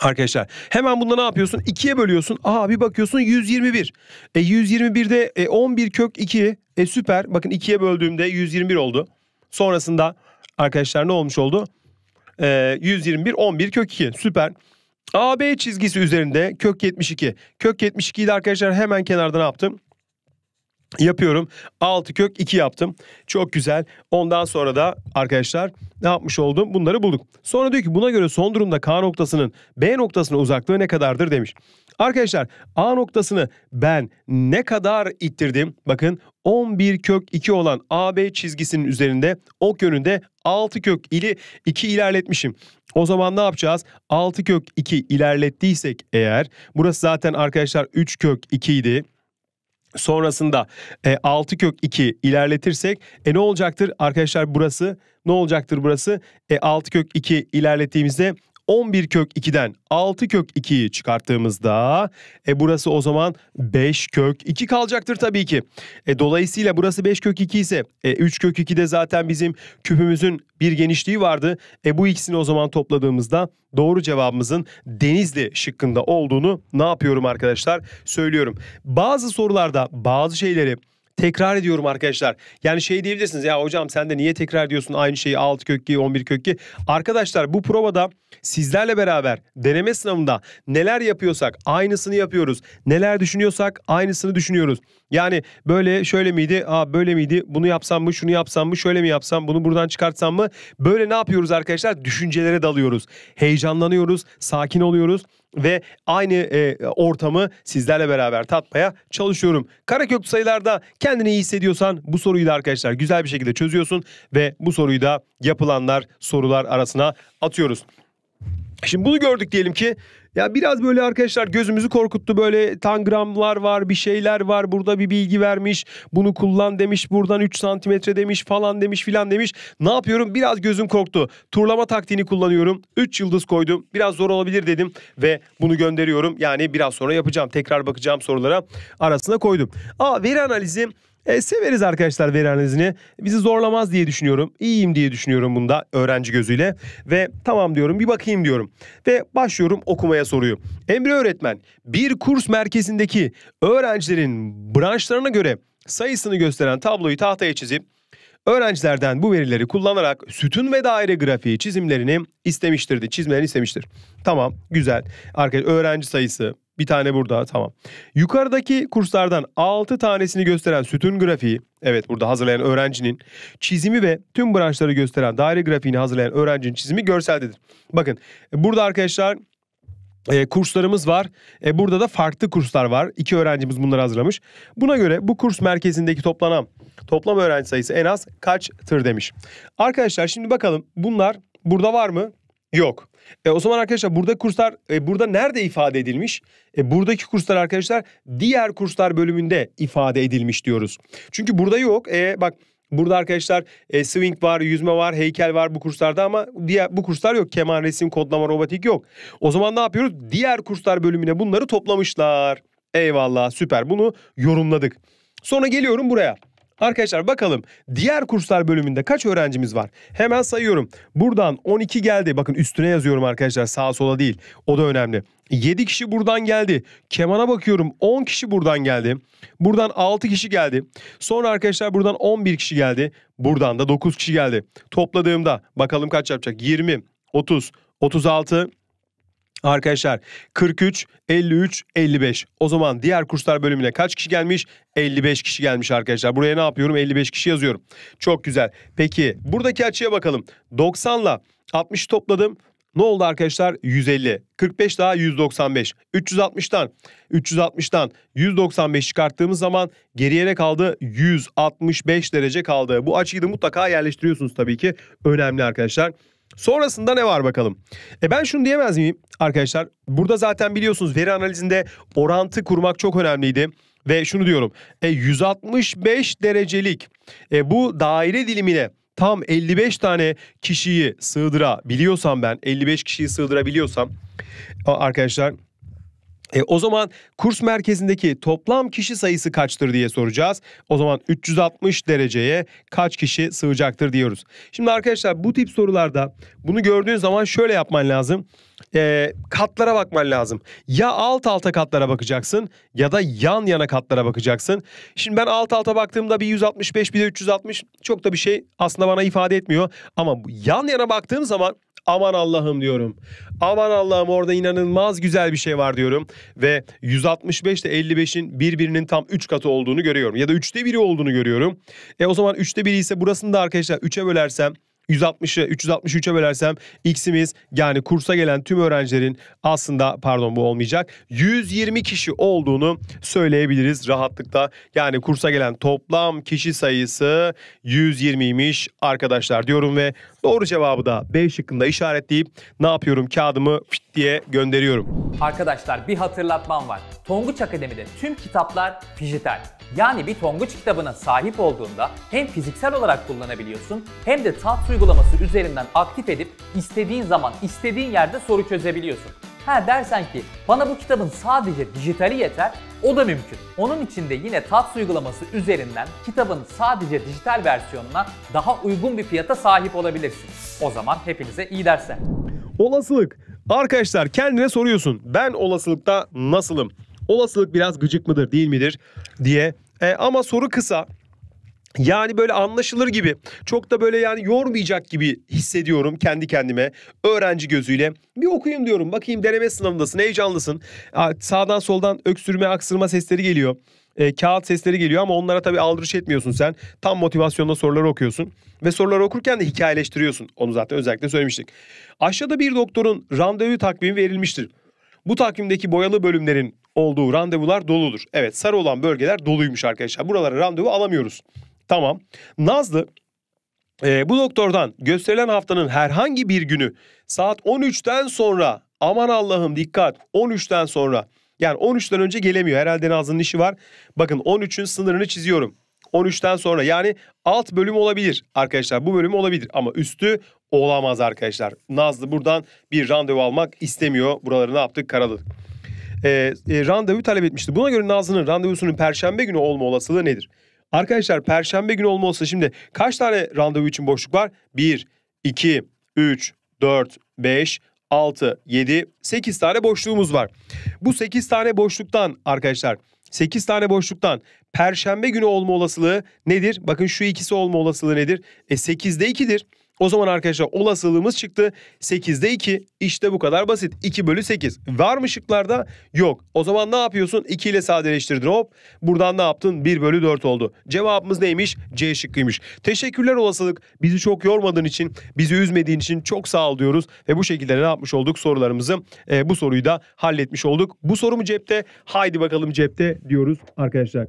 Arkadaşlar hemen bunda ne yapıyorsun? 2'ye bölüyorsun. Aha bir bakıyorsun 121. E 121'de e, 11 kök 2. E süper. Bakın 2'ye böldüğümde 121 oldu. Sonrasında arkadaşlar ne olmuş oldu? Ee, 121 11 kök 2 süper. AB çizgisi üzerinde kök 72. Kök 72'yi de arkadaşlar hemen kenardan yaptım? Yapıyorum. 6 kök 2 yaptım. Çok güzel. Ondan sonra da arkadaşlar ne yapmış oldum? Bunları bulduk. Sonra diyor ki buna göre son durumda K noktasının B noktasına uzaklığı ne kadardır demiş. Arkadaşlar A noktasını ben ne kadar ittirdim? Bakın 11 kök 2 olan AB çizgisinin üzerinde ok yönünde 6 kök ili 2 ilerletmişim. O zaman ne yapacağız? 6 kök 2 ilerlettiysek eğer burası zaten arkadaşlar 3 kök 2 idi. Sonrasında e, 6 kök 2 ilerletirsek e, ne olacaktır? Arkadaşlar burası ne olacaktır burası? E, 6 kök 2 ilerlettiğimizde 11 kök 2'den 6 kök 2'yi çıkarttığımızda e burası o zaman 5 kök 2 kalacaktır tabii ki. E dolayısıyla burası 5 kök 2 ise e 3 kök 2 de zaten bizim küpümüzün bir genişliği vardı. E bu ikisini o zaman topladığımızda doğru cevabımızın Denizli şıkkında olduğunu ne yapıyorum arkadaşlar söylüyorum. Bazı sorularda bazı şeyleri tekrar ediyorum arkadaşlar. Yani şey diyebilirsiniz ya hocam sen de niye tekrar diyorsun aynı şeyi 6 kökki 11 kökki. Arkadaşlar bu provada sizlerle beraber deneme sınavında neler yapıyorsak aynısını yapıyoruz. Neler düşünüyorsak aynısını düşünüyoruz. Yani böyle şöyle miydi? Aa böyle miydi? Bunu yapsam mı? Şunu yapsam mı? Şöyle mi yapsam? Bunu buradan çıkartsam mı? Böyle ne yapıyoruz arkadaşlar? Düşüncelere dalıyoruz. Heyecanlanıyoruz, sakin oluyoruz ve aynı e, ortamı sizlerle beraber tatmaya çalışıyorum. Karaköklü sayılarda kendini iyi hissediyorsan bu soruyu da arkadaşlar güzel bir şekilde çözüyorsun ve bu soruyu da yapılanlar sorular arasına atıyoruz. Şimdi bunu gördük diyelim ki ya biraz böyle arkadaşlar gözümüzü korkuttu böyle tangramlar var bir şeyler var burada bir bilgi vermiş bunu kullan demiş buradan 3 santimetre demiş falan demiş filan demiş ne yapıyorum biraz gözüm korktu turlama taktiğini kullanıyorum 3 yıldız koydum biraz zor olabilir dedim ve bunu gönderiyorum yani biraz sonra yapacağım tekrar bakacağım sorulara arasına koydum. Aa veri analizi e, severiz arkadaşlar veri analizini. Bizi zorlamaz diye düşünüyorum. İyiyim diye düşünüyorum bunda öğrenci gözüyle. Ve tamam diyorum bir bakayım diyorum. Ve başlıyorum okumaya soruyu. Emre öğretmen bir kurs merkezindeki öğrencilerin branşlarına göre sayısını gösteren tabloyu tahtaya çizip Öğrencilerden bu verileri kullanarak sütun ve daire grafiği çizimlerini istemiştirdi. Çizmelerini istemiştir. Tamam güzel. Arkadaşlar öğrenci sayısı bir tane burada tamam. Yukarıdaki kurslardan 6 tanesini gösteren sütun grafiği, evet burada hazırlayan öğrencinin çizimi ve tüm branşları gösteren daire grafiğini hazırlayan öğrencinin çizimi görseldedir. Bakın burada arkadaşlar e, kurslarımız var. E, burada da farklı kurslar var. İki öğrencimiz bunları hazırlamış. Buna göre bu kurs merkezindeki toplanan Toplam öğrenci sayısı en az kaçtır demiş. Arkadaşlar şimdi bakalım bunlar burada var mı? Yok. E, o zaman arkadaşlar burada kurslar e, burada nerede ifade edilmiş? E, buradaki kurslar arkadaşlar diğer kurslar bölümünde ifade edilmiş diyoruz. Çünkü burada yok. E, bak Burada arkadaşlar e, swing var, yüzme var, heykel var bu kurslarda ama diğer bu kurslar yok. Keman, resim, kodlama, robotik yok. O zaman ne yapıyoruz? Diğer kurslar bölümüne bunları toplamışlar. Eyvallah süper bunu yorumladık. Sonra geliyorum buraya. Arkadaşlar bakalım diğer kurslar bölümünde kaç öğrencimiz var? Hemen sayıyorum. Buradan 12 geldi. Bakın üstüne yazıyorum arkadaşlar sağa sola değil. O da önemli. 7 kişi buradan geldi. Kemana bakıyorum 10 kişi buradan geldi. Buradan 6 kişi geldi. Sonra arkadaşlar buradan 11 kişi geldi. Buradan da 9 kişi geldi. Topladığımda bakalım kaç yapacak? 20, 30, 36, Arkadaşlar 43, 53, 55. O zaman diğer kurslar bölümüne kaç kişi gelmiş? 55 kişi gelmiş arkadaşlar. Buraya ne yapıyorum? 55 kişi yazıyorum. Çok güzel. Peki buradaki açıya bakalım. 90 ile 60 topladım. Ne oldu arkadaşlar? 150. 45 daha 195. 360'tan 360'tan 195 çıkarttığımız zaman geriye ne kaldı? 165 derece kaldı. Bu açıyı da mutlaka yerleştiriyorsunuz tabii ki. Önemli arkadaşlar. Sonrasında ne var bakalım? E ben şunu diyemez miyim arkadaşlar? Burada zaten biliyorsunuz veri analizinde orantı kurmak çok önemliydi. Ve şunu diyorum. E 165 derecelik e bu daire dilimine tam 55 tane kişiyi sığdırabiliyorsam ben 55 kişiyi sığdırabiliyorsam arkadaşlar e, o zaman kurs merkezindeki toplam kişi sayısı kaçtır diye soracağız. O zaman 360 dereceye kaç kişi sığacaktır diyoruz. Şimdi arkadaşlar bu tip sorularda bunu gördüğün zaman şöyle yapman lazım. E, katlara bakman lazım. Ya alt alta katlara bakacaksın ya da yan yana katlara bakacaksın. Şimdi ben alt alta baktığımda bir 165 bir de 360 çok da bir şey aslında bana ifade etmiyor. Ama yan yana baktığım zaman aman Allah'ım diyorum. Aman Allah'ım orada inanılmaz güzel bir şey var diyorum. Ve 165 ile 55'in birbirinin tam 3 katı olduğunu görüyorum. Ya da 3'te biri olduğunu görüyorum. E o zaman 3'te biri ise burasını da arkadaşlar 3'e bölersem 160'ı 363'e bölersem x'imiz yani kursa gelen tüm öğrencilerin aslında pardon bu olmayacak 120 kişi olduğunu söyleyebiliriz rahatlıkla. Yani kursa gelen toplam kişi sayısı 120'ymiş arkadaşlar diyorum ve doğru cevabı da B şıkkında işaretleyip ne yapıyorum kağıdımı fit diye gönderiyorum. Arkadaşlar bir hatırlatmam var. Tonguç Akademi'de tüm kitaplar dijital. Yani bir tonguç kitabına sahip olduğunda hem fiziksel olarak kullanabiliyorsun hem de tat uygulaması üzerinden aktif edip istediğin zaman istediğin yerde soru çözebiliyorsun. Ha dersen ki bana bu kitabın sadece dijitali yeter o da mümkün. Onun için de yine tat uygulaması üzerinden kitabın sadece dijital versiyonuna daha uygun bir fiyata sahip olabilirsin. O zaman hepinize iyi dersler. Olasılık. Arkadaşlar kendine soruyorsun ben olasılıkta nasılım? Olasılık biraz gıcık mıdır değil midir diye. E, ama soru kısa. Yani böyle anlaşılır gibi. Çok da böyle yani yormayacak gibi hissediyorum kendi kendime. Öğrenci gözüyle. Bir okuyayım diyorum. Bakayım deneme sınavındasın. Heyecanlısın. Sağdan soldan öksürme, aksırma sesleri geliyor. E, kağıt sesleri geliyor ama onlara tabii aldırış etmiyorsun sen. Tam motivasyonla soruları okuyorsun. Ve soruları okurken de hikayeleştiriyorsun. Onu zaten özellikle söylemiştik. Aşağıda bir doktorun randevu takvimi verilmiştir. Bu takvimdeki boyalı bölümlerin olduğu randevular doludur. Evet sarı olan bölgeler doluymuş arkadaşlar. Buralara randevu alamıyoruz. Tamam. Nazlı e, bu doktordan gösterilen haftanın herhangi bir günü saat 13'ten sonra aman Allah'ım dikkat 13'ten sonra yani 13'ten önce gelemiyor. Herhalde Nazlı'nın işi var. Bakın 13'ün sınırını çiziyorum. 13'ten sonra yani alt bölüm olabilir arkadaşlar. Bu bölüm olabilir ama üstü olamaz arkadaşlar. Nazlı buradan bir randevu almak istemiyor. Buraları ne yaptık karaladık e, e, randevu talep etmişti. Buna göre Nazlı'nın randevusunun perşembe günü olma olasılığı nedir? Arkadaşlar perşembe günü olma olasılığı şimdi kaç tane randevu için boşluk var? 1, 2, 3, 4, 5, 6, 7, 8 tane boşluğumuz var. Bu 8 tane boşluktan arkadaşlar 8 tane boşluktan perşembe günü olma olasılığı nedir? Bakın şu ikisi olma olasılığı nedir? E 8'de 2'dir. O zaman arkadaşlar olasılığımız çıktı. 8'de 2. İşte bu kadar basit. 2 bölü 8. Var mı şıklarda? Yok. O zaman ne yapıyorsun? 2 ile sadeleştirdin hop. Buradan ne yaptın? 1 bölü 4 oldu. Cevabımız neymiş? C şıkkıymış. Teşekkürler olasılık. Bizi çok yormadığın için, bizi üzmediğin için çok sağ ol diyoruz. Ve bu şekilde ne yapmış olduk? Sorularımızı e, bu soruyu da halletmiş olduk. Bu soru mu cepte? Haydi bakalım cepte diyoruz arkadaşlar.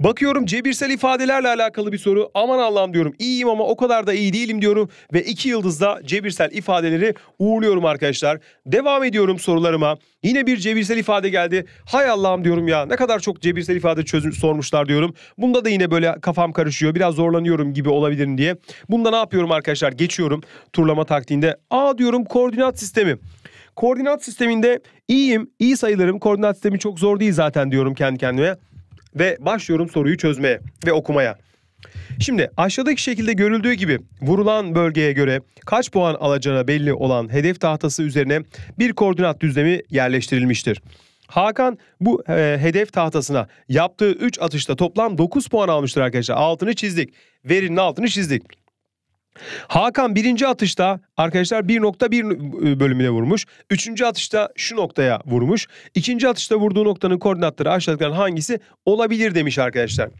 Bakıyorum cebirsel ifadelerle alakalı bir soru. Aman Allah'ım diyorum iyiyim ama o kadar da iyi değilim diyorum. Ve iki yıldızda cebirsel ifadeleri uğurluyorum arkadaşlar. Devam ediyorum sorularıma. Yine bir cebirsel ifade geldi. Hay Allah'ım diyorum ya ne kadar çok cebirsel ifade çözüm sormuşlar diyorum. Bunda da yine böyle kafam karışıyor. Biraz zorlanıyorum gibi olabilirim diye. Bunda ne yapıyorum arkadaşlar? Geçiyorum turlama taktiğinde. Aa diyorum koordinat sistemi. Koordinat sisteminde iyiyim, iyi sayılırım. Koordinat sistemi çok zor değil zaten diyorum kendi kendime ve başlıyorum soruyu çözmeye ve okumaya. Şimdi aşağıdaki şekilde görüldüğü gibi vurulan bölgeye göre kaç puan alacağı belli olan hedef tahtası üzerine bir koordinat düzlemi yerleştirilmiştir. Hakan bu e, hedef tahtasına yaptığı 3 atışta toplam 9 puan almıştır arkadaşlar. Altını çizdik. Verinin altını çizdik. Hakan birinci atışta arkadaşlar 1.1 e, bölümüne vurmuş. Üçüncü atışta şu noktaya vurmuş. İkinci atışta vurduğu noktanın koordinatları aşağıdakilerden hangisi olabilir demiş arkadaşlar.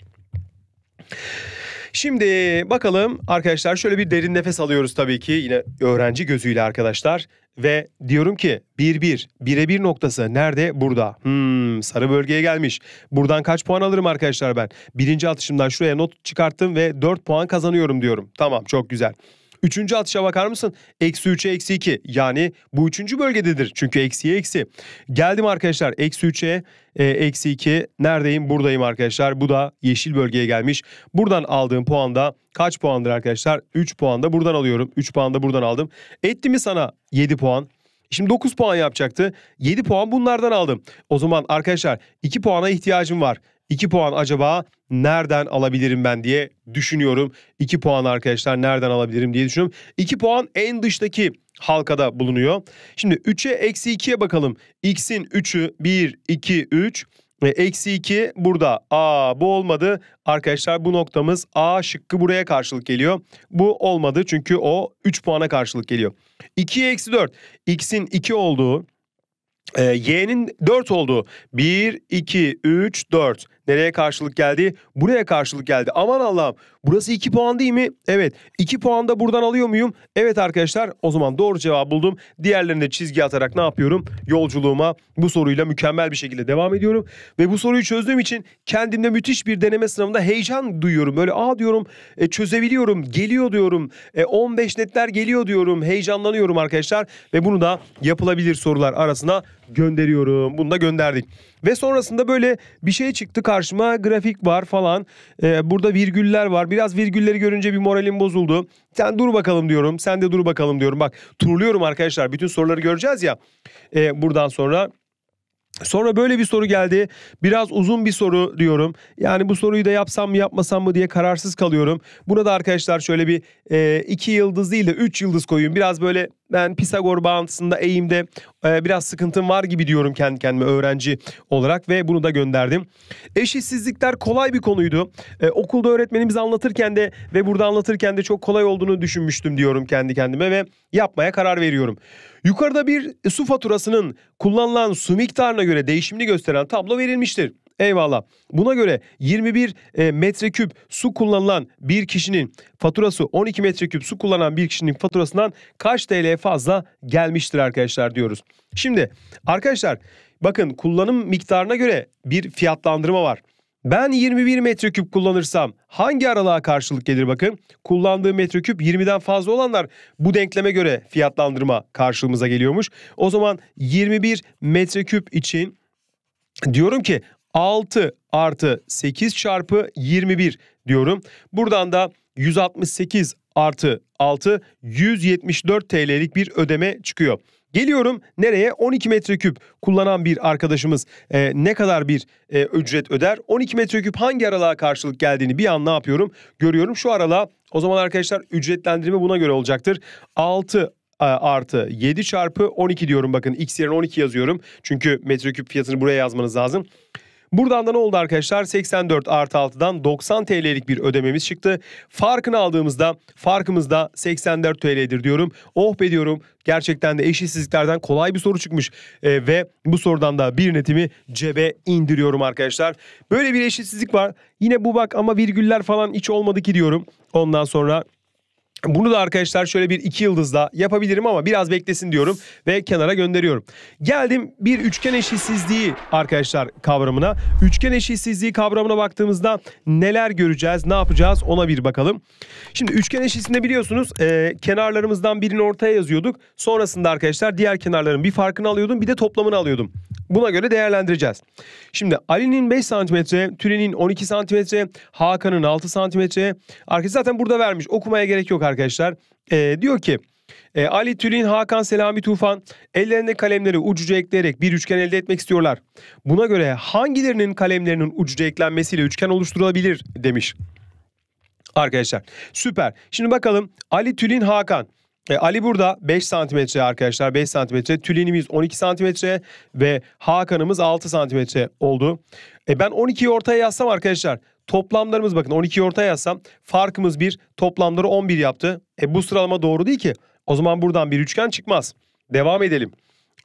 Şimdi bakalım arkadaşlar şöyle bir derin nefes alıyoruz tabii ki yine öğrenci gözüyle arkadaşlar. Ve diyorum ki 1-1, bir, 1'e bir noktası nerede? Burada. Hmm, sarı bölgeye gelmiş. Buradan kaç puan alırım arkadaşlar ben? Birinci atışımdan şuraya not çıkarttım ve 4 puan kazanıyorum diyorum. Tamam çok güzel. Üçüncü atışa bakar mısın? Eksi 3'e eksi 2. Yani bu üçüncü bölgededir. Çünkü eksiye eksi. Geldim arkadaşlar. Eksi 3'e e, eksi 2. Neredeyim? Buradayım arkadaşlar. Bu da yeşil bölgeye gelmiş. Buradan aldığım puan da kaç puandır arkadaşlar? 3 puan da buradan alıyorum. 3 puan da buradan aldım. Etti mi sana 7 puan? Şimdi 9 puan yapacaktı. 7 puan bunlardan aldım. O zaman arkadaşlar 2 puana ihtiyacım var. 2 puan acaba nereden alabilirim ben diye düşünüyorum. 2 puan arkadaşlar nereden alabilirim diye düşünüyorum. 2 puan en dıştaki halkada bulunuyor. Şimdi 3'e eksi 2'ye bakalım. X'in 3'ü 1, 2, 3. ve eksi 2 burada. Aa bu olmadı. Arkadaşlar bu noktamız A şıkkı buraya karşılık geliyor. Bu olmadı çünkü o 3 puana karşılık geliyor. 2'ye eksi 4. X'in 2 olduğu, e, Y'nin 4 olduğu. 1, 2, 3, 4. Nereye karşılık geldi? Buraya karşılık geldi. Aman Allah'ım burası 2 puan değil mi? Evet. 2 puan da buradan alıyor muyum? Evet arkadaşlar o zaman doğru cevabı buldum. Diğerlerini de çizgi atarak ne yapıyorum? Yolculuğuma bu soruyla mükemmel bir şekilde devam ediyorum. Ve bu soruyu çözdüğüm için kendimde müthiş bir deneme sınavında heyecan duyuyorum. Böyle aa diyorum e, çözebiliyorum. Geliyor diyorum. E, 15 netler geliyor diyorum. Heyecanlanıyorum arkadaşlar. Ve bunu da yapılabilir sorular arasına gönderiyorum. Bunu da gönderdik. Ve sonrasında böyle bir şey çıktı karşıma grafik var falan. Ee, burada virgüller var. Biraz virgülleri görünce bir moralim bozuldu. Sen dur bakalım diyorum. Sen de dur bakalım diyorum. Bak turluyorum arkadaşlar. Bütün soruları göreceğiz ya e, buradan sonra. Sonra böyle bir soru geldi. Biraz uzun bir soru diyorum. Yani bu soruyu da yapsam mı yapmasam mı diye kararsız kalıyorum. Buna da arkadaşlar şöyle bir e, iki yıldız değil de üç yıldız koyayım. Biraz böyle ben Pisagor bağıntısında eğimde e, biraz sıkıntım var gibi diyorum kendi kendime öğrenci olarak ve bunu da gönderdim. Eşitsizlikler kolay bir konuydu. E, okulda öğretmenimiz anlatırken de ve burada anlatırken de çok kolay olduğunu düşünmüştüm diyorum kendi kendime ve yapmaya karar veriyorum. Yukarıda bir su faturasının kullanılan su miktarına göre değişimini gösteren tablo verilmiştir. Eyvallah. Buna göre 21 e, metreküp su kullanılan bir kişinin faturası 12 metreküp su kullanan bir kişinin faturasından kaç TL fazla gelmiştir arkadaşlar diyoruz. Şimdi arkadaşlar bakın kullanım miktarına göre bir fiyatlandırma var. Ben 21 metreküp kullanırsam hangi aralığa karşılık gelir bakın? Kullandığı metreküp 20'den fazla olanlar bu denkleme göre fiyatlandırma karşılığımıza geliyormuş. O zaman 21 metreküp için diyorum ki 6 artı 8 çarpı 21 diyorum. Buradan da 168 artı 6 174 TL'lik bir ödeme çıkıyor. Geliyorum nereye? 12 metreküp kullanan bir arkadaşımız e, ne kadar bir e, ücret öder? 12 metreküp hangi aralığa karşılık geldiğini bir an ne yapıyorum? Görüyorum şu aralığa. O zaman arkadaşlar ücretlendirme buna göre olacaktır. 6 e, artı 7 çarpı 12 diyorum bakın. X yerine 12 yazıyorum. Çünkü metreküp fiyatını buraya yazmanız lazım. Buradan da ne oldu arkadaşlar? 84 artı 6'dan 90 TL'lik bir ödememiz çıktı. Farkını aldığımızda farkımız da 84 TL'dir diyorum. Oh be diyorum gerçekten de eşitsizliklerden kolay bir soru çıkmış. E, ve bu sorudan da bir netimi cebe indiriyorum arkadaşlar. Böyle bir eşitsizlik var. Yine bu bak ama virgüller falan hiç olmadı ki diyorum. Ondan sonra bunu da arkadaşlar şöyle bir iki yıldızla yapabilirim ama biraz beklesin diyorum ve kenara gönderiyorum. Geldim bir üçgen eşitsizliği arkadaşlar kavramına. Üçgen eşitsizliği kavramına baktığımızda neler göreceğiz, ne yapacağız ona bir bakalım. Şimdi üçgen eşitsizliğinde biliyorsunuz e, kenarlarımızdan birini ortaya yazıyorduk. Sonrasında arkadaşlar diğer kenarların bir farkını alıyordum bir de toplamını alıyordum. Buna göre değerlendireceğiz. Şimdi Ali'nin 5 santimetre, Tülin'in 12 santimetre, Hakan'ın 6 santimetre. Arkadaş zaten burada vermiş. Okumaya gerek yok arkadaşlar. Ee, diyor ki e, Ali, Tülin, Hakan, Selami, Tufan ellerinde kalemleri ucuca ekleyerek bir üçgen elde etmek istiyorlar. Buna göre hangilerinin kalemlerinin ucuca eklenmesiyle üçgen oluşturulabilir demiş. Arkadaşlar süper. Şimdi bakalım Ali, Tülin, Hakan. E, Ali burada 5 santimetre arkadaşlar 5 santimetre. Tülinimiz 12 santimetre ve Hakan'ımız 6 santimetre oldu. E, ben 12'yi ortaya yazsam arkadaşlar toplamlarımız bakın 12'yi ortaya yazsam farkımız 1 toplamları 11 yaptı. E, bu sıralama doğru değil ki. O zaman buradan bir üçgen çıkmaz. Devam edelim.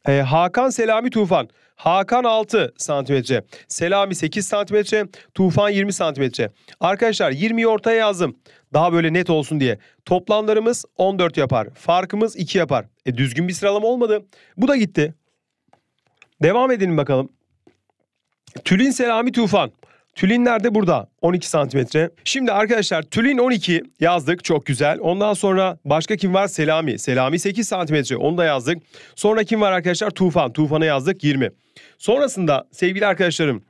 E, Hakan Selami Tufan. Hakan 6 santimetre. Selami 8 santimetre. Tufan 20 santimetre. Arkadaşlar 20'yi ortaya yazdım. Daha böyle net olsun diye. Toplamlarımız 14 yapar. Farkımız 2 yapar. E düzgün bir sıralama olmadı. Bu da gitti. Devam edelim bakalım. Tülin Selami Tufan. Tülinler de burada 12 santimetre. Şimdi arkadaşlar tülin 12 yazdık çok güzel. Ondan sonra başka kim var? Selami. Selami 8 santimetre onu da yazdık. Sonra kim var arkadaşlar? Tufan. Tufan'a yazdık 20. Sonrasında sevgili arkadaşlarım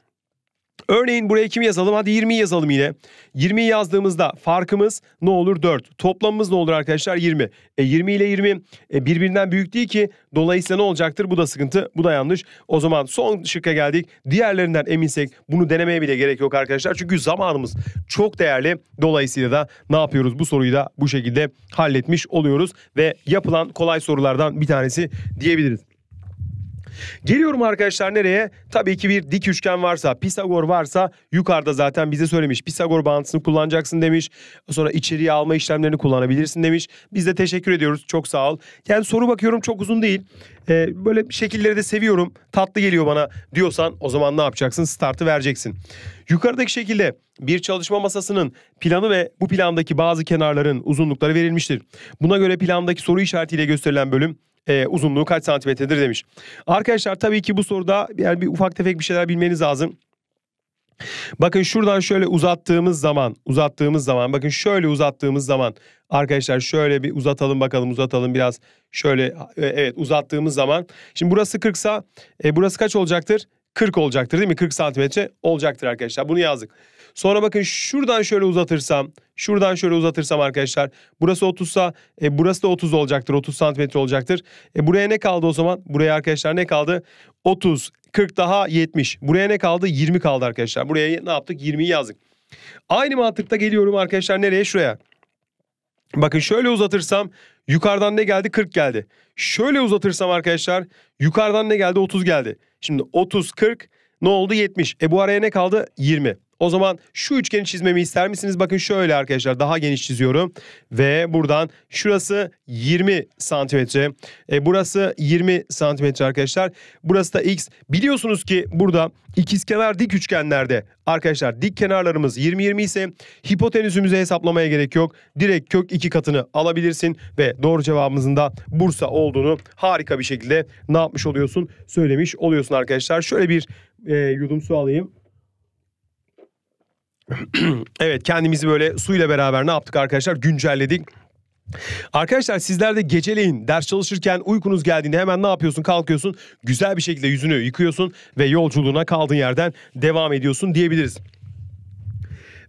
Örneğin buraya kimi yazalım? Hadi 20'yi yazalım yine. 20'yi yazdığımızda farkımız ne olur? 4. Toplamımız ne olur arkadaşlar? 20. E 20 ile 20 e birbirinden büyük değil ki. Dolayısıyla ne olacaktır? Bu da sıkıntı. Bu da yanlış. O zaman son şıkka geldik. Diğerlerinden eminsek bunu denemeye bile gerek yok arkadaşlar. Çünkü zamanımız çok değerli. Dolayısıyla da ne yapıyoruz? Bu soruyu da bu şekilde halletmiş oluyoruz. Ve yapılan kolay sorulardan bir tanesi diyebiliriz. Geliyorum arkadaşlar nereye? Tabii ki bir dik üçgen varsa, Pisagor varsa yukarıda zaten bize söylemiş. Pisagor bağıntısını kullanacaksın demiş. Sonra içeriye alma işlemlerini kullanabilirsin demiş. Biz de teşekkür ediyoruz. Çok sağ ol. Yani soru bakıyorum çok uzun değil. Ee, böyle şekilleri de seviyorum. Tatlı geliyor bana diyorsan o zaman ne yapacaksın? Startı vereceksin. Yukarıdaki şekilde bir çalışma masasının planı ve bu plandaki bazı kenarların uzunlukları verilmiştir. Buna göre plandaki soru işaretiyle gösterilen bölüm e, uzunluğu kaç santimetredir demiş. Arkadaşlar tabii ki bu soruda yani bir ufak tefek bir şeyler bilmeniz lazım. Bakın şuradan şöyle uzattığımız zaman, uzattığımız zaman, bakın şöyle uzattığımız zaman arkadaşlar şöyle bir uzatalım bakalım, uzatalım biraz. Şöyle e, evet uzattığımız zaman. Şimdi burası 40 sa e, burası kaç olacaktır? 40 olacaktır değil mi? 40 santimetre olacaktır arkadaşlar. Bunu yazdık. Sonra bakın şuradan şöyle uzatırsam, şuradan şöyle uzatırsam arkadaşlar. Burası 30 sa e, burası da 30 olacaktır. 30 santimetre olacaktır. E, buraya ne kaldı o zaman? Buraya arkadaşlar ne kaldı? 30, 40 daha 70. Buraya ne kaldı? 20 kaldı arkadaşlar. Buraya ne yaptık? 20'yi yazdık. Aynı mantıkta geliyorum arkadaşlar nereye? Şuraya. Bakın şöyle uzatırsam yukarıdan ne geldi? 40 geldi. Şöyle uzatırsam arkadaşlar yukarıdan ne geldi? 30 geldi. Şimdi 30, 40 ne oldu? 70. E bu araya ne kaldı? 20. O zaman şu üçgeni çizmemi ister misiniz? Bakın şöyle arkadaşlar daha geniş çiziyorum. Ve buradan şurası 20 santimetre. E, burası 20 santimetre arkadaşlar. Burası da x. Biliyorsunuz ki burada ikizkenar dik üçgenlerde arkadaşlar dik kenarlarımız 20-20 ise hipotenüsümüzü hesaplamaya gerek yok. Direkt kök 2 katını alabilirsin ve doğru cevabımızın da Bursa olduğunu harika bir şekilde ne yapmış oluyorsun? Söylemiş oluyorsun arkadaşlar. Şöyle bir e, yudum su alayım. evet kendimizi böyle suyla beraber ne yaptık arkadaşlar? Güncelledik. Arkadaşlar sizler de geceleyin ders çalışırken uykunuz geldiğinde hemen ne yapıyorsun? Kalkıyorsun güzel bir şekilde yüzünü yıkıyorsun ve yolculuğuna kaldığın yerden devam ediyorsun diyebiliriz.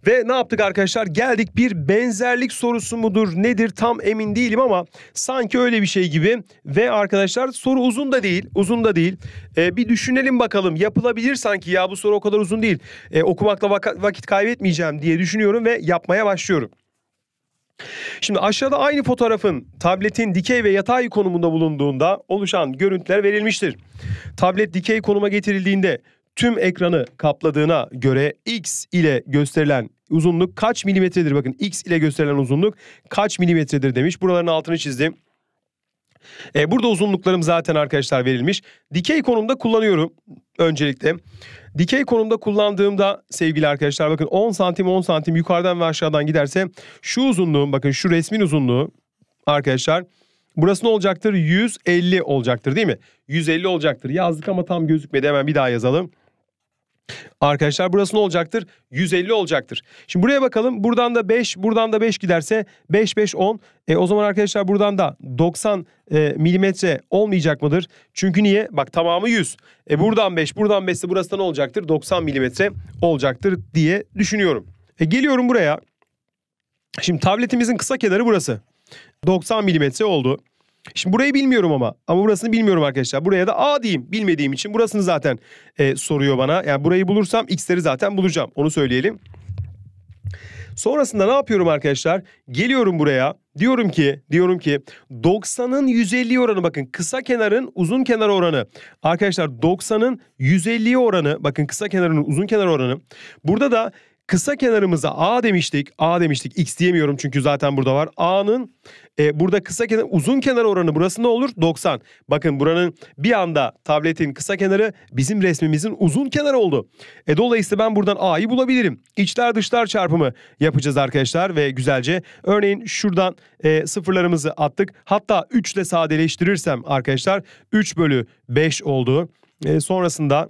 Ve ne yaptık arkadaşlar? Geldik bir benzerlik sorusu mudur nedir tam emin değilim ama sanki öyle bir şey gibi. Ve arkadaşlar soru uzun da değil. Uzun da değil. Ee, bir düşünelim bakalım yapılabilir sanki ya bu soru o kadar uzun değil. Ee, okumakla vakit kaybetmeyeceğim diye düşünüyorum ve yapmaya başlıyorum. Şimdi aşağıda aynı fotoğrafın tabletin dikey ve yatay konumunda bulunduğunda oluşan görüntüler verilmiştir. Tablet dikey konuma getirildiğinde tüm ekranı kapladığına göre x ile gösterilen uzunluk kaç milimetredir? Bakın x ile gösterilen uzunluk kaç milimetredir demiş. Buraların altını çizdim. E, burada uzunluklarım zaten arkadaşlar verilmiş. Dikey konumda kullanıyorum öncelikle. Dikey konumda kullandığımda sevgili arkadaşlar bakın 10 santim 10 santim yukarıdan ve aşağıdan giderse şu uzunluğum bakın şu resmin uzunluğu arkadaşlar burası ne olacaktır? 150 olacaktır değil mi? 150 olacaktır. Yazdık ama tam gözükmedi hemen bir daha yazalım. Arkadaşlar burası ne olacaktır? 150 olacaktır. Şimdi buraya bakalım. Buradan da 5, buradan da 5 giderse 5, 5, 10. E, o zaman arkadaşlar buradan da 90 e, milimetre olmayacak mıdır? Çünkü niye? Bak tamamı 100. E, buradan 5, buradan 5 ise burası da ne olacaktır? 90 milimetre olacaktır diye düşünüyorum. E, geliyorum buraya. Şimdi tabletimizin kısa kenarı burası. 90 milimetre oldu. Şimdi burayı bilmiyorum ama. Ama burasını bilmiyorum arkadaşlar. Buraya da A diyeyim. Bilmediğim için burasını zaten e, soruyor bana. Yani burayı bulursam x'leri zaten bulacağım. Onu söyleyelim. Sonrasında ne yapıyorum arkadaşlar? Geliyorum buraya. Diyorum ki, diyorum ki 90'ın 150 oranı bakın kısa kenarın uzun kenar oranı. Arkadaşlar 90'ın 150 oranı bakın kısa kenarın uzun kenar oranı. Burada da Kısa kenarımıza A demiştik. A demiştik. X diyemiyorum çünkü zaten burada var. A'nın e, burada kısa kenar uzun kenar oranı burası ne olur? 90. Bakın buranın bir anda tabletin kısa kenarı bizim resmimizin uzun kenarı oldu. E, dolayısıyla ben buradan A'yı bulabilirim. İçler dışlar çarpımı yapacağız arkadaşlar ve güzelce. Örneğin şuradan e, sıfırlarımızı attık. Hatta 3 ile sadeleştirirsem arkadaşlar 3 bölü 5 oldu. E, sonrasında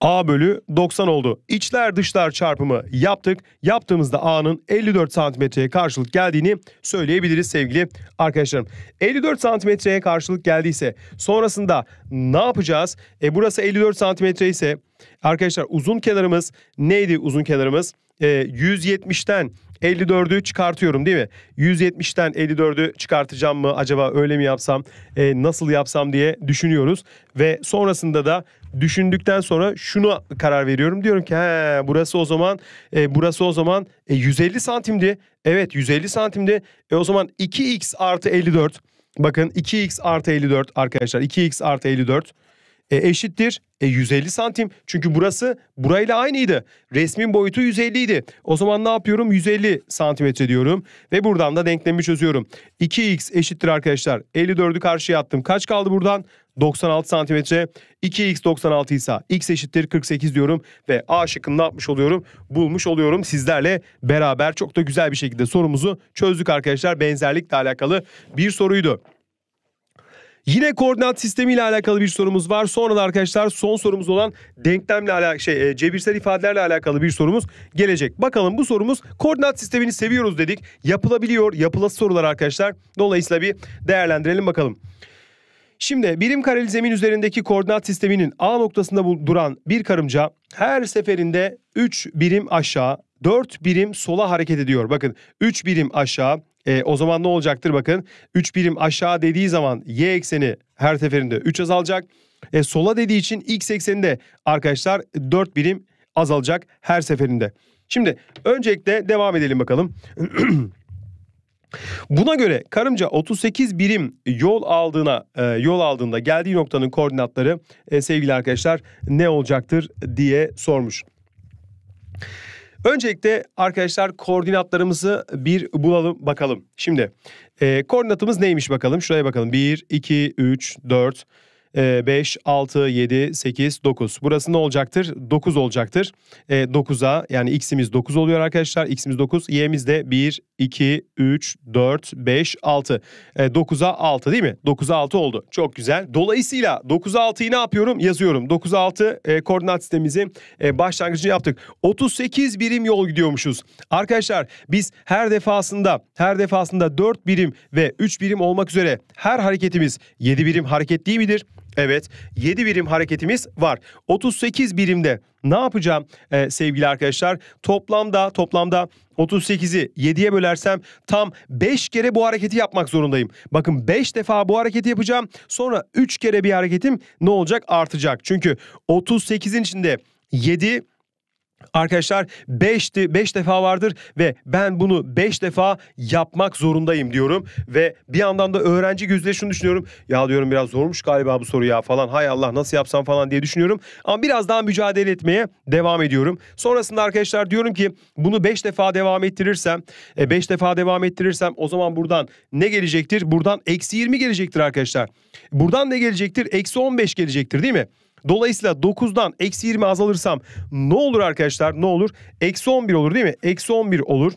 A bölü 90 oldu. İçler dışlar çarpımı yaptık. Yaptığımızda A'nın 54 santimetreye karşılık geldiğini söyleyebiliriz sevgili arkadaşlarım. 54 santimetreye karşılık geldiyse sonrasında ne yapacağız? E burası 54 santimetre ise arkadaşlar uzun kenarımız neydi uzun kenarımız? E, 170'ten 54'ü çıkartıyorum değil mi? 170'ten 54'ü çıkartacağım mı acaba öyle mi yapsam e, nasıl yapsam diye düşünüyoruz. Ve sonrasında da düşündükten sonra şunu karar veriyorum. Diyorum ki he burası o zaman e, burası o zaman e, 150 santimdi. Evet 150 santimdi. E, o zaman 2x artı 54. Bakın 2x artı 54 arkadaşlar. 2x artı 54 e, eşittir e, 150 santim. Çünkü burası burayla aynıydı. Resmin boyutu 150 idi. O zaman ne yapıyorum? 150 santimetre diyorum. Ve buradan da denklemi çözüyorum. 2x eşittir arkadaşlar. 54'ü karşıya attım. Kaç kaldı buradan? 96 santimetre. 2x 96 ise x eşittir 48 diyorum. Ve A şıkkını ne yapmış oluyorum? Bulmuş oluyorum sizlerle beraber. Çok da güzel bir şekilde sorumuzu çözdük arkadaşlar. Benzerlikle alakalı bir soruydu. Yine koordinat sistemi ile alakalı bir sorumuz var. Sonra da arkadaşlar son sorumuz olan denklemle alakalı şey e, cebirsel ifadelerle alakalı bir sorumuz gelecek. Bakalım bu sorumuz koordinat sistemini seviyoruz dedik. Yapılabiliyor, yapılası sorular arkadaşlar. Dolayısıyla bir değerlendirelim bakalım. Şimdi birim kareli zemin üzerindeki koordinat sisteminin A noktasında duran bir karımca her seferinde 3 birim aşağı 4 birim sola hareket ediyor. Bakın 3 birim aşağı, e, o zaman ne olacaktır bakın. 3 birim aşağı dediği zaman y ekseni her seferinde 3 azalacak. E, sola dediği için x ekseni de arkadaşlar 4 birim azalacak her seferinde. Şimdi öncelikle devam edelim bakalım. Buna göre karınca 38 birim yol aldığına e, yol aldığında geldiği noktanın koordinatları e, sevgili arkadaşlar ne olacaktır diye sormuş. Öncelikle arkadaşlar koordinatlarımızı bir bulalım bakalım. Şimdi e, koordinatımız neymiş bakalım. Şuraya bakalım. 1, 2, 3, 4, 5, 6, 7, 8, 9. Burası ne olacaktır? 9 olacaktır. 9'a ee, yani x'imiz 9 oluyor arkadaşlar. x'imiz 9, y'miz de 1, 2, 3, 4, 5, 6. 9'a 6 değil mi? 9'a 6 oldu. Çok güzel. Dolayısıyla 9'a 6'yı ne yapıyorum? Yazıyorum. 9'a 6 e, koordinat sistemimizin e, başlangıcını yaptık. 38 birim yol gidiyormuşuz. Arkadaşlar biz her defasında her defasında 4 birim ve 3 birim olmak üzere her hareketimiz 7 birim hareket değil midir? Evet 7 birim hareketimiz var. 38 birimde ne yapacağım ee, sevgili arkadaşlar? Toplamda toplamda 38'i 7'ye bölersem tam 5 kere bu hareketi yapmak zorundayım. Bakın 5 defa bu hareketi yapacağım. Sonra 3 kere bir hareketim ne olacak? Artacak. Çünkü 38'in içinde 7 Arkadaşlar 5 5 defa vardır ve ben bunu 5 defa yapmak zorundayım diyorum ve bir yandan da öğrenci gözüyle şunu düşünüyorum. Ya diyorum biraz zormuş galiba bu soru ya falan. Hay Allah nasıl yapsam falan diye düşünüyorum. Ama biraz daha mücadele etmeye devam ediyorum. Sonrasında arkadaşlar diyorum ki bunu 5 defa devam ettirirsem 5 e, defa devam ettirirsem o zaman buradan ne gelecektir? Buradan eksi 20 gelecektir arkadaşlar. Buradan ne gelecektir? Eksi 15 gelecektir değil mi? Dolayısıyla 9'dan eksi 20 azalırsam ne olur arkadaşlar? Ne olur? Eksi 11 olur değil mi? Eksi 11 olur.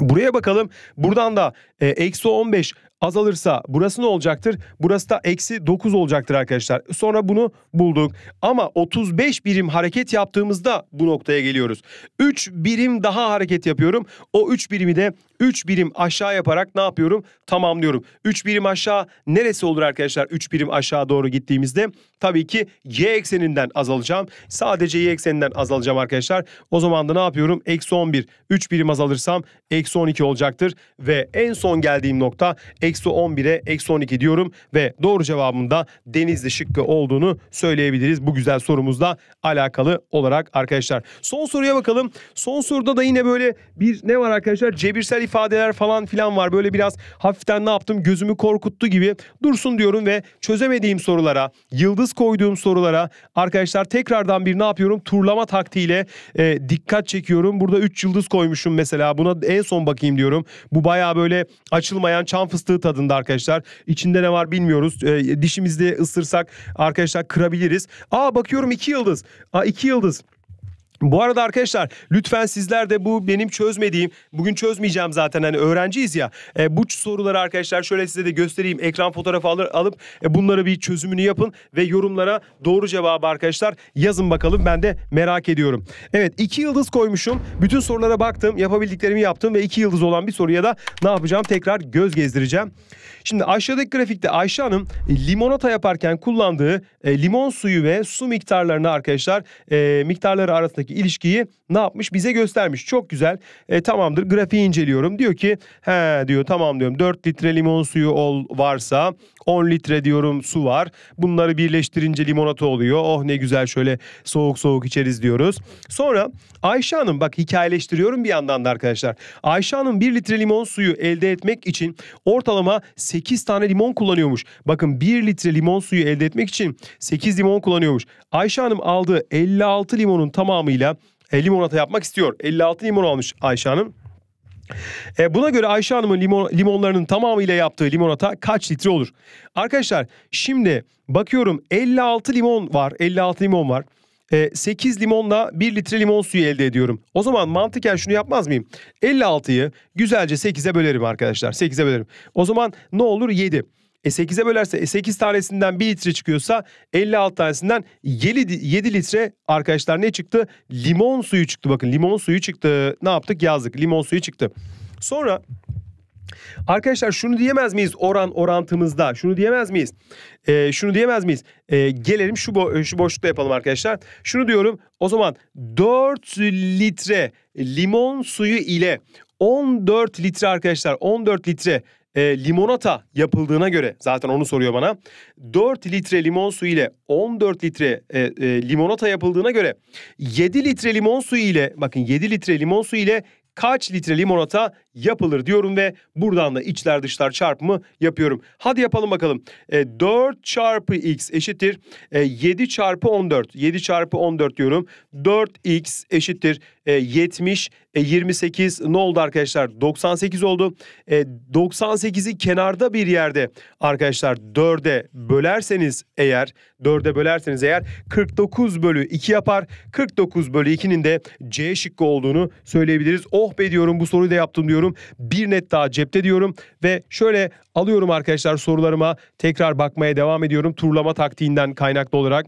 Buraya bakalım. Buradan da e, eksi 15 azalırsa burası ne olacaktır? Burası da eksi 9 olacaktır arkadaşlar. Sonra bunu bulduk. Ama 35 birim hareket yaptığımızda bu noktaya geliyoruz. 3 birim daha hareket yapıyorum. O 3 birimi de 3 birim aşağı yaparak ne yapıyorum? Tamamlıyorum. 3 birim aşağı neresi olur arkadaşlar? 3 birim aşağı doğru gittiğimizde tabii ki y ekseninden azalacağım. Sadece y ekseninden azalacağım arkadaşlar. O zaman da ne yapıyorum? Eksi 11. 3 birim azalırsam eksi 12 olacaktır. Ve en son geldiğim nokta eksi 11'e eksi 12 diyorum. Ve doğru cevabım da Denizli şıkkı olduğunu söyleyebiliriz. Bu güzel sorumuzla alakalı olarak arkadaşlar. Son soruya bakalım. Son soruda da yine böyle bir ne var arkadaşlar? Cebirsel ifadeler falan filan var. Böyle biraz hafiften ne yaptım gözümü korkuttu gibi dursun diyorum ve çözemediğim sorulara, yıldız koyduğum sorulara arkadaşlar tekrardan bir ne yapıyorum? Turlama taktiğiyle e, dikkat çekiyorum. Burada 3 yıldız koymuşum mesela. Buna en son bakayım diyorum. Bu baya böyle açılmayan çam fıstığı tadında arkadaşlar. İçinde ne var bilmiyoruz. E, dişimizde ısırsak arkadaşlar kırabiliriz. Aa bakıyorum 2 yıldız. Aa 2 yıldız. Bu arada arkadaşlar lütfen sizler de bu benim çözmediğim, bugün çözmeyeceğim zaten hani öğrenciyiz ya. E, bu soruları arkadaşlar şöyle size de göstereyim. Ekran fotoğrafı alır, alıp e, bunları bir çözümünü yapın ve yorumlara doğru cevabı arkadaşlar yazın bakalım. Ben de merak ediyorum. Evet iki yıldız koymuşum. Bütün sorulara baktım. Yapabildiklerimi yaptım ve iki yıldız olan bir soruya da ne yapacağım? Tekrar göz gezdireceğim. Şimdi aşağıdaki grafikte Ayşe Hanım e, limonata yaparken kullandığı e, limon suyu ve su miktarlarını arkadaşlar e, miktarları arasındaki ilişkiyi ne yapmış bize göstermiş. Çok güzel. E, tamamdır grafiği inceliyorum. Diyor ki he diyor tamam diyorum 4 litre limon suyu ol varsa 10 litre diyorum su var. Bunları birleştirince limonata oluyor. Oh ne güzel şöyle soğuk soğuk içeriz diyoruz. Sonra Ayşe Hanım bak hikayeleştiriyorum bir yandan da arkadaşlar. Ayşe Hanım 1 litre limon suyu elde etmek için ortalama 8 tane limon kullanıyormuş. Bakın 1 litre limon suyu elde etmek için 8 limon kullanıyormuş. Ayşe Hanım aldığı 56 limonun tamamıyla e, limonata yapmak istiyor. 56 limon almış Ayşe Hanım. E, buna göre Ayşe Hanım'ın limon, limonlarının tamamıyla yaptığı limonata kaç litre olur? Arkadaşlar şimdi bakıyorum 56 limon var. 56 limon var. E, 8 limonla 1 litre limon suyu elde ediyorum. O zaman mantıken şunu yapmaz mıyım? 56'yı güzelce 8'e bölerim arkadaşlar. 8'e bölerim. O zaman ne olur? 7. E 8'e bölerse e 8 tanesinden 1 litre çıkıyorsa 56 tanesinden 7, 7 litre arkadaşlar ne çıktı? Limon suyu çıktı bakın limon suyu çıktı. Ne yaptık yazdık limon suyu çıktı. Sonra Arkadaşlar şunu diyemez miyiz oran orantımızda? Şunu diyemez miyiz? Ee, şunu diyemez miyiz? Ee, gelelim şu, bo e, şu boşlukta yapalım arkadaşlar. Şunu diyorum o zaman 4 litre limon suyu ile 14 litre arkadaşlar 14 litre e, limonata yapıldığına göre zaten onu soruyor bana. 4 litre limon suyu ile 14 litre e, e, limonata yapıldığına göre 7 litre limon suyu ile bakın 7 litre limon suyu ile kaç litre limonata yapılır diyorum ve buradan da içler dışlar çarpımı yapıyorum. Hadi yapalım bakalım. E, 4 çarpı x eşittir e, 7 çarpı 14. 7 çarpı 14 diyorum. 4x eşittir e, 70 e, 28 ne oldu arkadaşlar? 98 oldu. E, 98'i kenarda bir yerde arkadaşlar 4'e bölerseniz eğer 4'e bölerseniz eğer 49 bölü 2 yapar. 49 bölü 2'nin de C şıkkı olduğunu söyleyebiliriz. Oh be diyorum bu soruyu da yaptım diyorum diyorum. Bir net daha cepte diyorum ve şöyle alıyorum arkadaşlar sorularıma tekrar bakmaya devam ediyorum. Turlama taktiğinden kaynaklı olarak.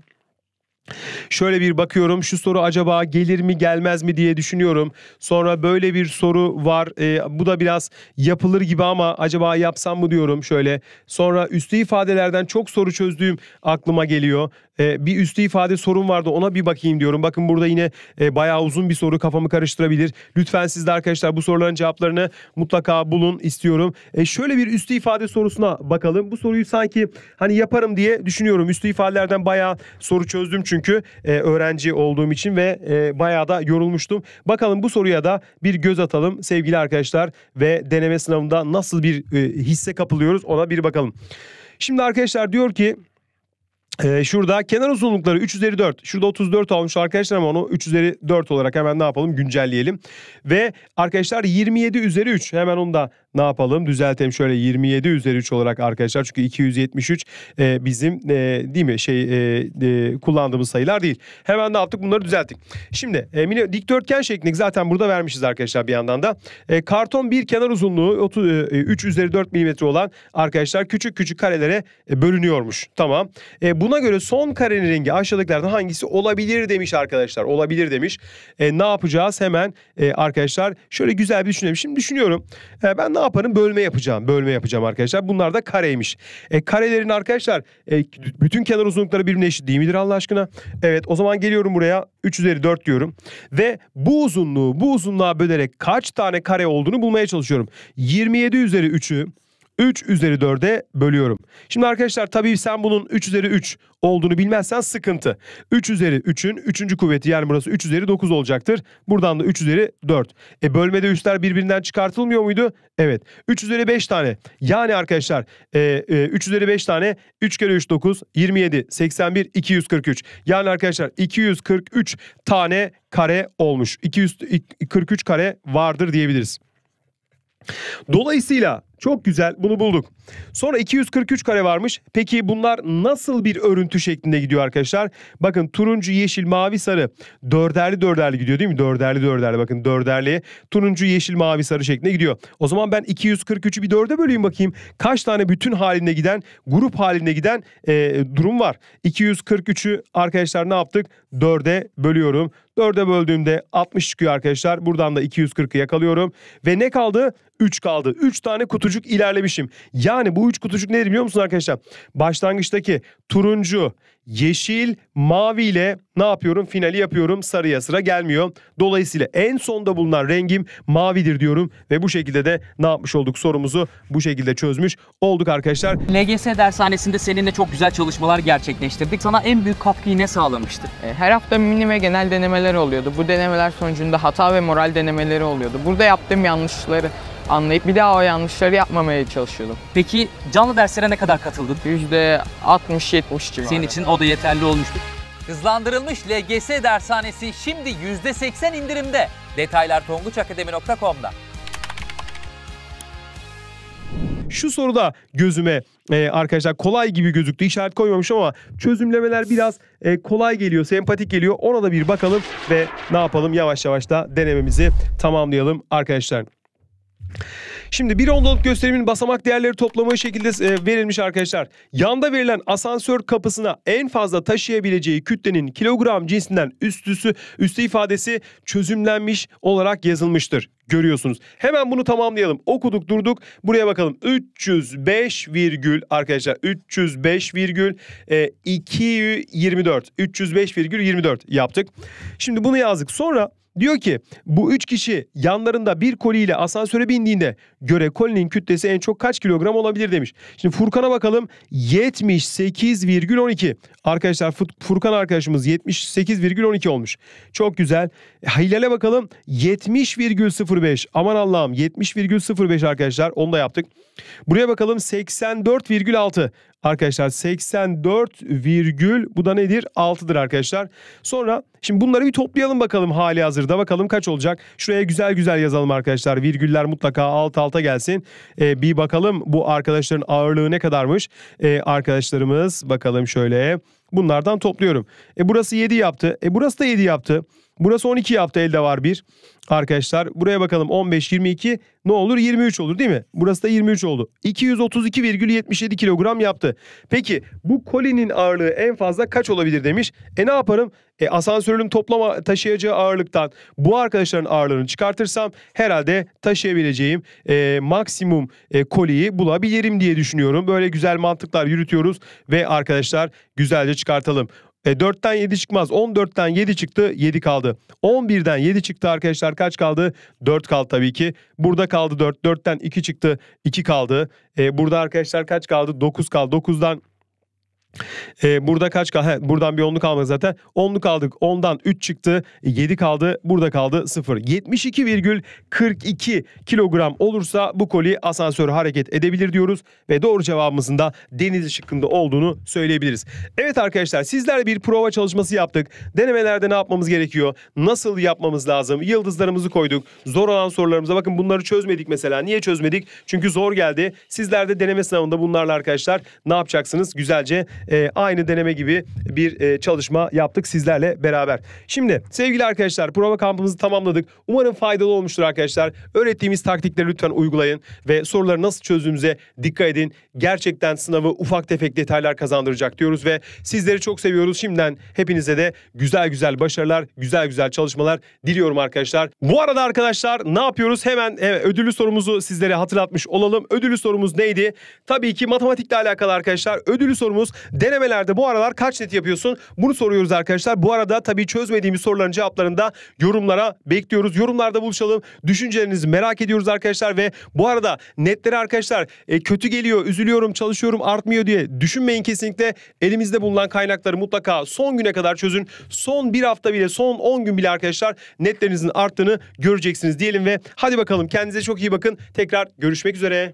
Şöyle bir bakıyorum şu soru acaba gelir mi gelmez mi diye düşünüyorum. Sonra böyle bir soru var e, bu da biraz yapılır gibi ama acaba yapsam mı diyorum şöyle. Sonra üstü ifadelerden çok soru çözdüğüm aklıma geliyor. Ee, bir üstü ifade sorun vardı ona bir bakayım diyorum. Bakın burada yine e, bayağı uzun bir soru kafamı karıştırabilir. Lütfen siz de arkadaşlar bu soruların cevaplarını mutlaka bulun istiyorum. E, şöyle bir üstü ifade sorusuna bakalım. Bu soruyu sanki hani yaparım diye düşünüyorum. Üstü ifadelerden bayağı soru çözdüm çünkü e, öğrenci olduğum için ve e, bayağı da yorulmuştum. Bakalım bu soruya da bir göz atalım sevgili arkadaşlar ve deneme sınavında nasıl bir hisse kapılıyoruz ona bir bakalım. Şimdi arkadaşlar diyor ki ee, şurada kenar uzunlukları 3 üzeri 4. Şurada 34 olmuş arkadaşlar ama onu 3 üzeri 4 olarak hemen ne yapalım güncelleyelim. Ve arkadaşlar 27 üzeri 3 hemen onu da ne yapalım düzeltelim şöyle 27 üzeri 3 olarak arkadaşlar. Çünkü 273 e, bizim e, değil mi şey e, e, kullandığımız sayılar değil. Hemen ne yaptık bunları düzelttik. Şimdi e, dikdörtgen şeklinde zaten burada vermişiz arkadaşlar bir yandan da. E, karton bir kenar uzunluğu 30, e, 3 e, üzeri 4 milimetre olan arkadaşlar küçük küçük karelere e, bölünüyormuş. Tamam. E, buna göre son karenin rengi aşağıdakilerden hangisi olabilir demiş arkadaşlar. Olabilir demiş. E, ne yapacağız hemen e, arkadaşlar şöyle güzel bir düşünelim. Şimdi düşünüyorum. E, ben ne yaparım? Bölme yapacağım. Bölme yapacağım arkadaşlar. Bunlar da kareymiş. E, karelerin arkadaşlar e, bütün kenar uzunlukları birbirine eşit değil midir Allah aşkına? Evet o zaman geliyorum buraya. 3 üzeri 4 diyorum. Ve bu uzunluğu bu uzunluğa bölerek kaç tane kare olduğunu bulmaya çalışıyorum. 27 üzeri 3'ü 3 üzeri 4'e bölüyorum. Şimdi arkadaşlar tabii sen bunun 3 üzeri 3 olduğunu bilmezsen sıkıntı. 3 üzeri 3'ün 3. kuvveti yani burası 3 üzeri 9 olacaktır. Buradan da 3 üzeri 4. E bölmede üsler birbirinden çıkartılmıyor muydu? Evet. 3 üzeri 5 tane. Yani arkadaşlar e, e, 3 üzeri 5 tane 3 kere 3 9 27 81 243. Yani arkadaşlar 243 tane kare olmuş. 243 kare vardır diyebiliriz. Dolayısıyla çok güzel bunu bulduk. Sonra 243 kare varmış. Peki bunlar nasıl bir örüntü şeklinde gidiyor arkadaşlar? Bakın turuncu, yeşil, mavi, sarı. Dörderli dörderli gidiyor değil mi? Dörderli dörderli bakın dörderli. Turuncu, yeşil, mavi, sarı şeklinde gidiyor. O zaman ben 243'ü bir dörde böleyim bakayım. Kaç tane bütün halinde giden, grup halinde giden e, durum var. 243'ü arkadaşlar ne yaptık? Dörde bölüyorum. Dörde böldüğümde 60 çıkıyor arkadaşlar. Buradan da 240'ı yakalıyorum. Ve ne kaldı? 3 kaldı. 3 tane kutu kutucuk ilerlemişim. Yani bu üç kutucuk nedir biliyor musun arkadaşlar? Başlangıçtaki turuncu, yeşil, mavi ile ne yapıyorum? Finali yapıyorum. Sarıya sıra gelmiyor. Dolayısıyla en sonda bulunan rengim mavidir diyorum ve bu şekilde de ne yapmış olduk sorumuzu bu şekilde çözmüş olduk arkadaşlar. LGS dershanesinde seninle çok güzel çalışmalar gerçekleştirdik. Sana en büyük katkıyı ne sağlamıştı? E, her hafta mini ve genel denemeler oluyordu. Bu denemeler sonucunda hata ve moral denemeleri oluyordu. Burada yaptığım yanlışları anlayıp bir daha o yanlışları yapmamaya çalışıyordum. Peki canlı derslere ne kadar katıldın? %60-70 civarı. Senin için o da yeterli olmuştu. Hızlandırılmış LGS dershanesi şimdi %80 indirimde. Detaylar tonguçakademi.com'da. Şu soruda gözüme e, arkadaşlar kolay gibi gözüktü. İşaret koymamış ama çözümlemeler biraz e, kolay geliyor, sempatik geliyor. Ona da bir bakalım ve ne yapalım yavaş yavaş da denememizi tamamlayalım arkadaşlar. Şimdi bir ondalık gösterimin basamak değerleri toplamı şekilde e, verilmiş arkadaşlar. Yanda verilen asansör kapısına en fazla taşıyabileceği kütlenin kilogram cinsinden üstüsü üstü ifadesi çözümlenmiş olarak yazılmıştır. Görüyorsunuz. Hemen bunu tamamlayalım. Okuduk durduk. Buraya bakalım. 305 virgül arkadaşlar 305 virgül 224 e, 305 virgül 24 yaptık. Şimdi bunu yazdık. Sonra Diyor ki bu üç kişi yanlarında bir koliyle asansöre bindiğinde göre kolinin kütlesi en çok kaç kilogram olabilir demiş. Şimdi Furkan'a bakalım 78,12. Arkadaşlar Furkan arkadaşımız 78,12 olmuş. Çok güzel. Hilal'e bakalım 70,05. Aman Allah'ım 70,05 arkadaşlar onu da yaptık. Buraya bakalım 84,6. Arkadaşlar 84 virgül bu da nedir? 6'dır arkadaşlar. Sonra şimdi bunları bir toplayalım bakalım hali hazırda. Bakalım kaç olacak? Şuraya güzel güzel yazalım arkadaşlar. Virgüller mutlaka alt alta gelsin. Ee, bir bakalım bu arkadaşların ağırlığı ne kadarmış? Ee, arkadaşlarımız bakalım şöyle. Bunlardan topluyorum. E burası 7 yaptı. E burası da 7 yaptı. Burası 12 yaptı elde var 1. Arkadaşlar buraya bakalım 15 22 ne olur 23 olur değil mi? Burası da 23 oldu. 232,77 kilogram yaptı. Peki bu kolinin ağırlığı en fazla kaç olabilir demiş. E ne yaparım? E, asansörün toplama taşıyacağı ağırlıktan bu arkadaşların ağırlığını çıkartırsam herhalde taşıyabileceğim e, maksimum e, koliyi bulabilirim diye düşünüyorum. Böyle güzel mantıklar yürütüyoruz ve arkadaşlar güzelce çıkartalım. E, 4'ten 7 çıkmaz. 14'ten 7 çıktı 7 kaldı. 11'den 7 çıktı arkadaşlar kaç kaldı? 4 kaldı tabii ki. Burada kaldı 4. 4'ten 2 çıktı 2 kaldı. E, burada arkadaşlar kaç kaldı? 9 kaldı. 9'dan ee, burada kaç kaldı? Buradan bir onluk almadık zaten. Onluk aldık. Ondan 3 çıktı. 7 e, kaldı. Burada kaldı 0. 72,42 kilogram olursa bu koli asansör hareket edebilir diyoruz. Ve doğru cevabımızın da deniz şıkkında olduğunu söyleyebiliriz. Evet arkadaşlar sizlerle bir prova çalışması yaptık. Denemelerde ne yapmamız gerekiyor? Nasıl yapmamız lazım? Yıldızlarımızı koyduk. Zor olan sorularımıza bakın bunları çözmedik mesela. Niye çözmedik? Çünkü zor geldi. Sizler de deneme sınavında bunlarla arkadaşlar ne yapacaksınız? Güzelce e, aynı deneme gibi bir e, çalışma yaptık sizlerle beraber. Şimdi sevgili arkadaşlar prova kampımızı tamamladık. Umarım faydalı olmuştur arkadaşlar. Öğrettiğimiz taktikleri lütfen uygulayın ve soruları nasıl çözdüğümüze dikkat edin. Gerçekten sınavı ufak tefek detaylar kazandıracak diyoruz ve sizleri çok seviyoruz. Şimdiden hepinize de güzel güzel başarılar, güzel güzel çalışmalar diliyorum arkadaşlar. Bu arada arkadaşlar ne yapıyoruz? Hemen evet, ödüllü sorumuzu sizlere hatırlatmış olalım. Ödüllü sorumuz neydi? Tabii ki matematikle alakalı arkadaşlar. Ödüllü sorumuz Denemelerde bu aralar kaç net yapıyorsun? Bunu soruyoruz arkadaşlar. Bu arada tabii çözmediğimiz soruların cevaplarını da yorumlara bekliyoruz. Yorumlarda buluşalım. Düşüncelerinizi merak ediyoruz arkadaşlar ve bu arada netleri arkadaşlar e, kötü geliyor, üzülüyorum, çalışıyorum, artmıyor diye düşünmeyin kesinlikle. Elimizde bulunan kaynakları mutlaka son güne kadar çözün. Son bir hafta bile, son 10 gün bile arkadaşlar netlerinizin arttığını göreceksiniz diyelim ve hadi bakalım kendinize çok iyi bakın. Tekrar görüşmek üzere.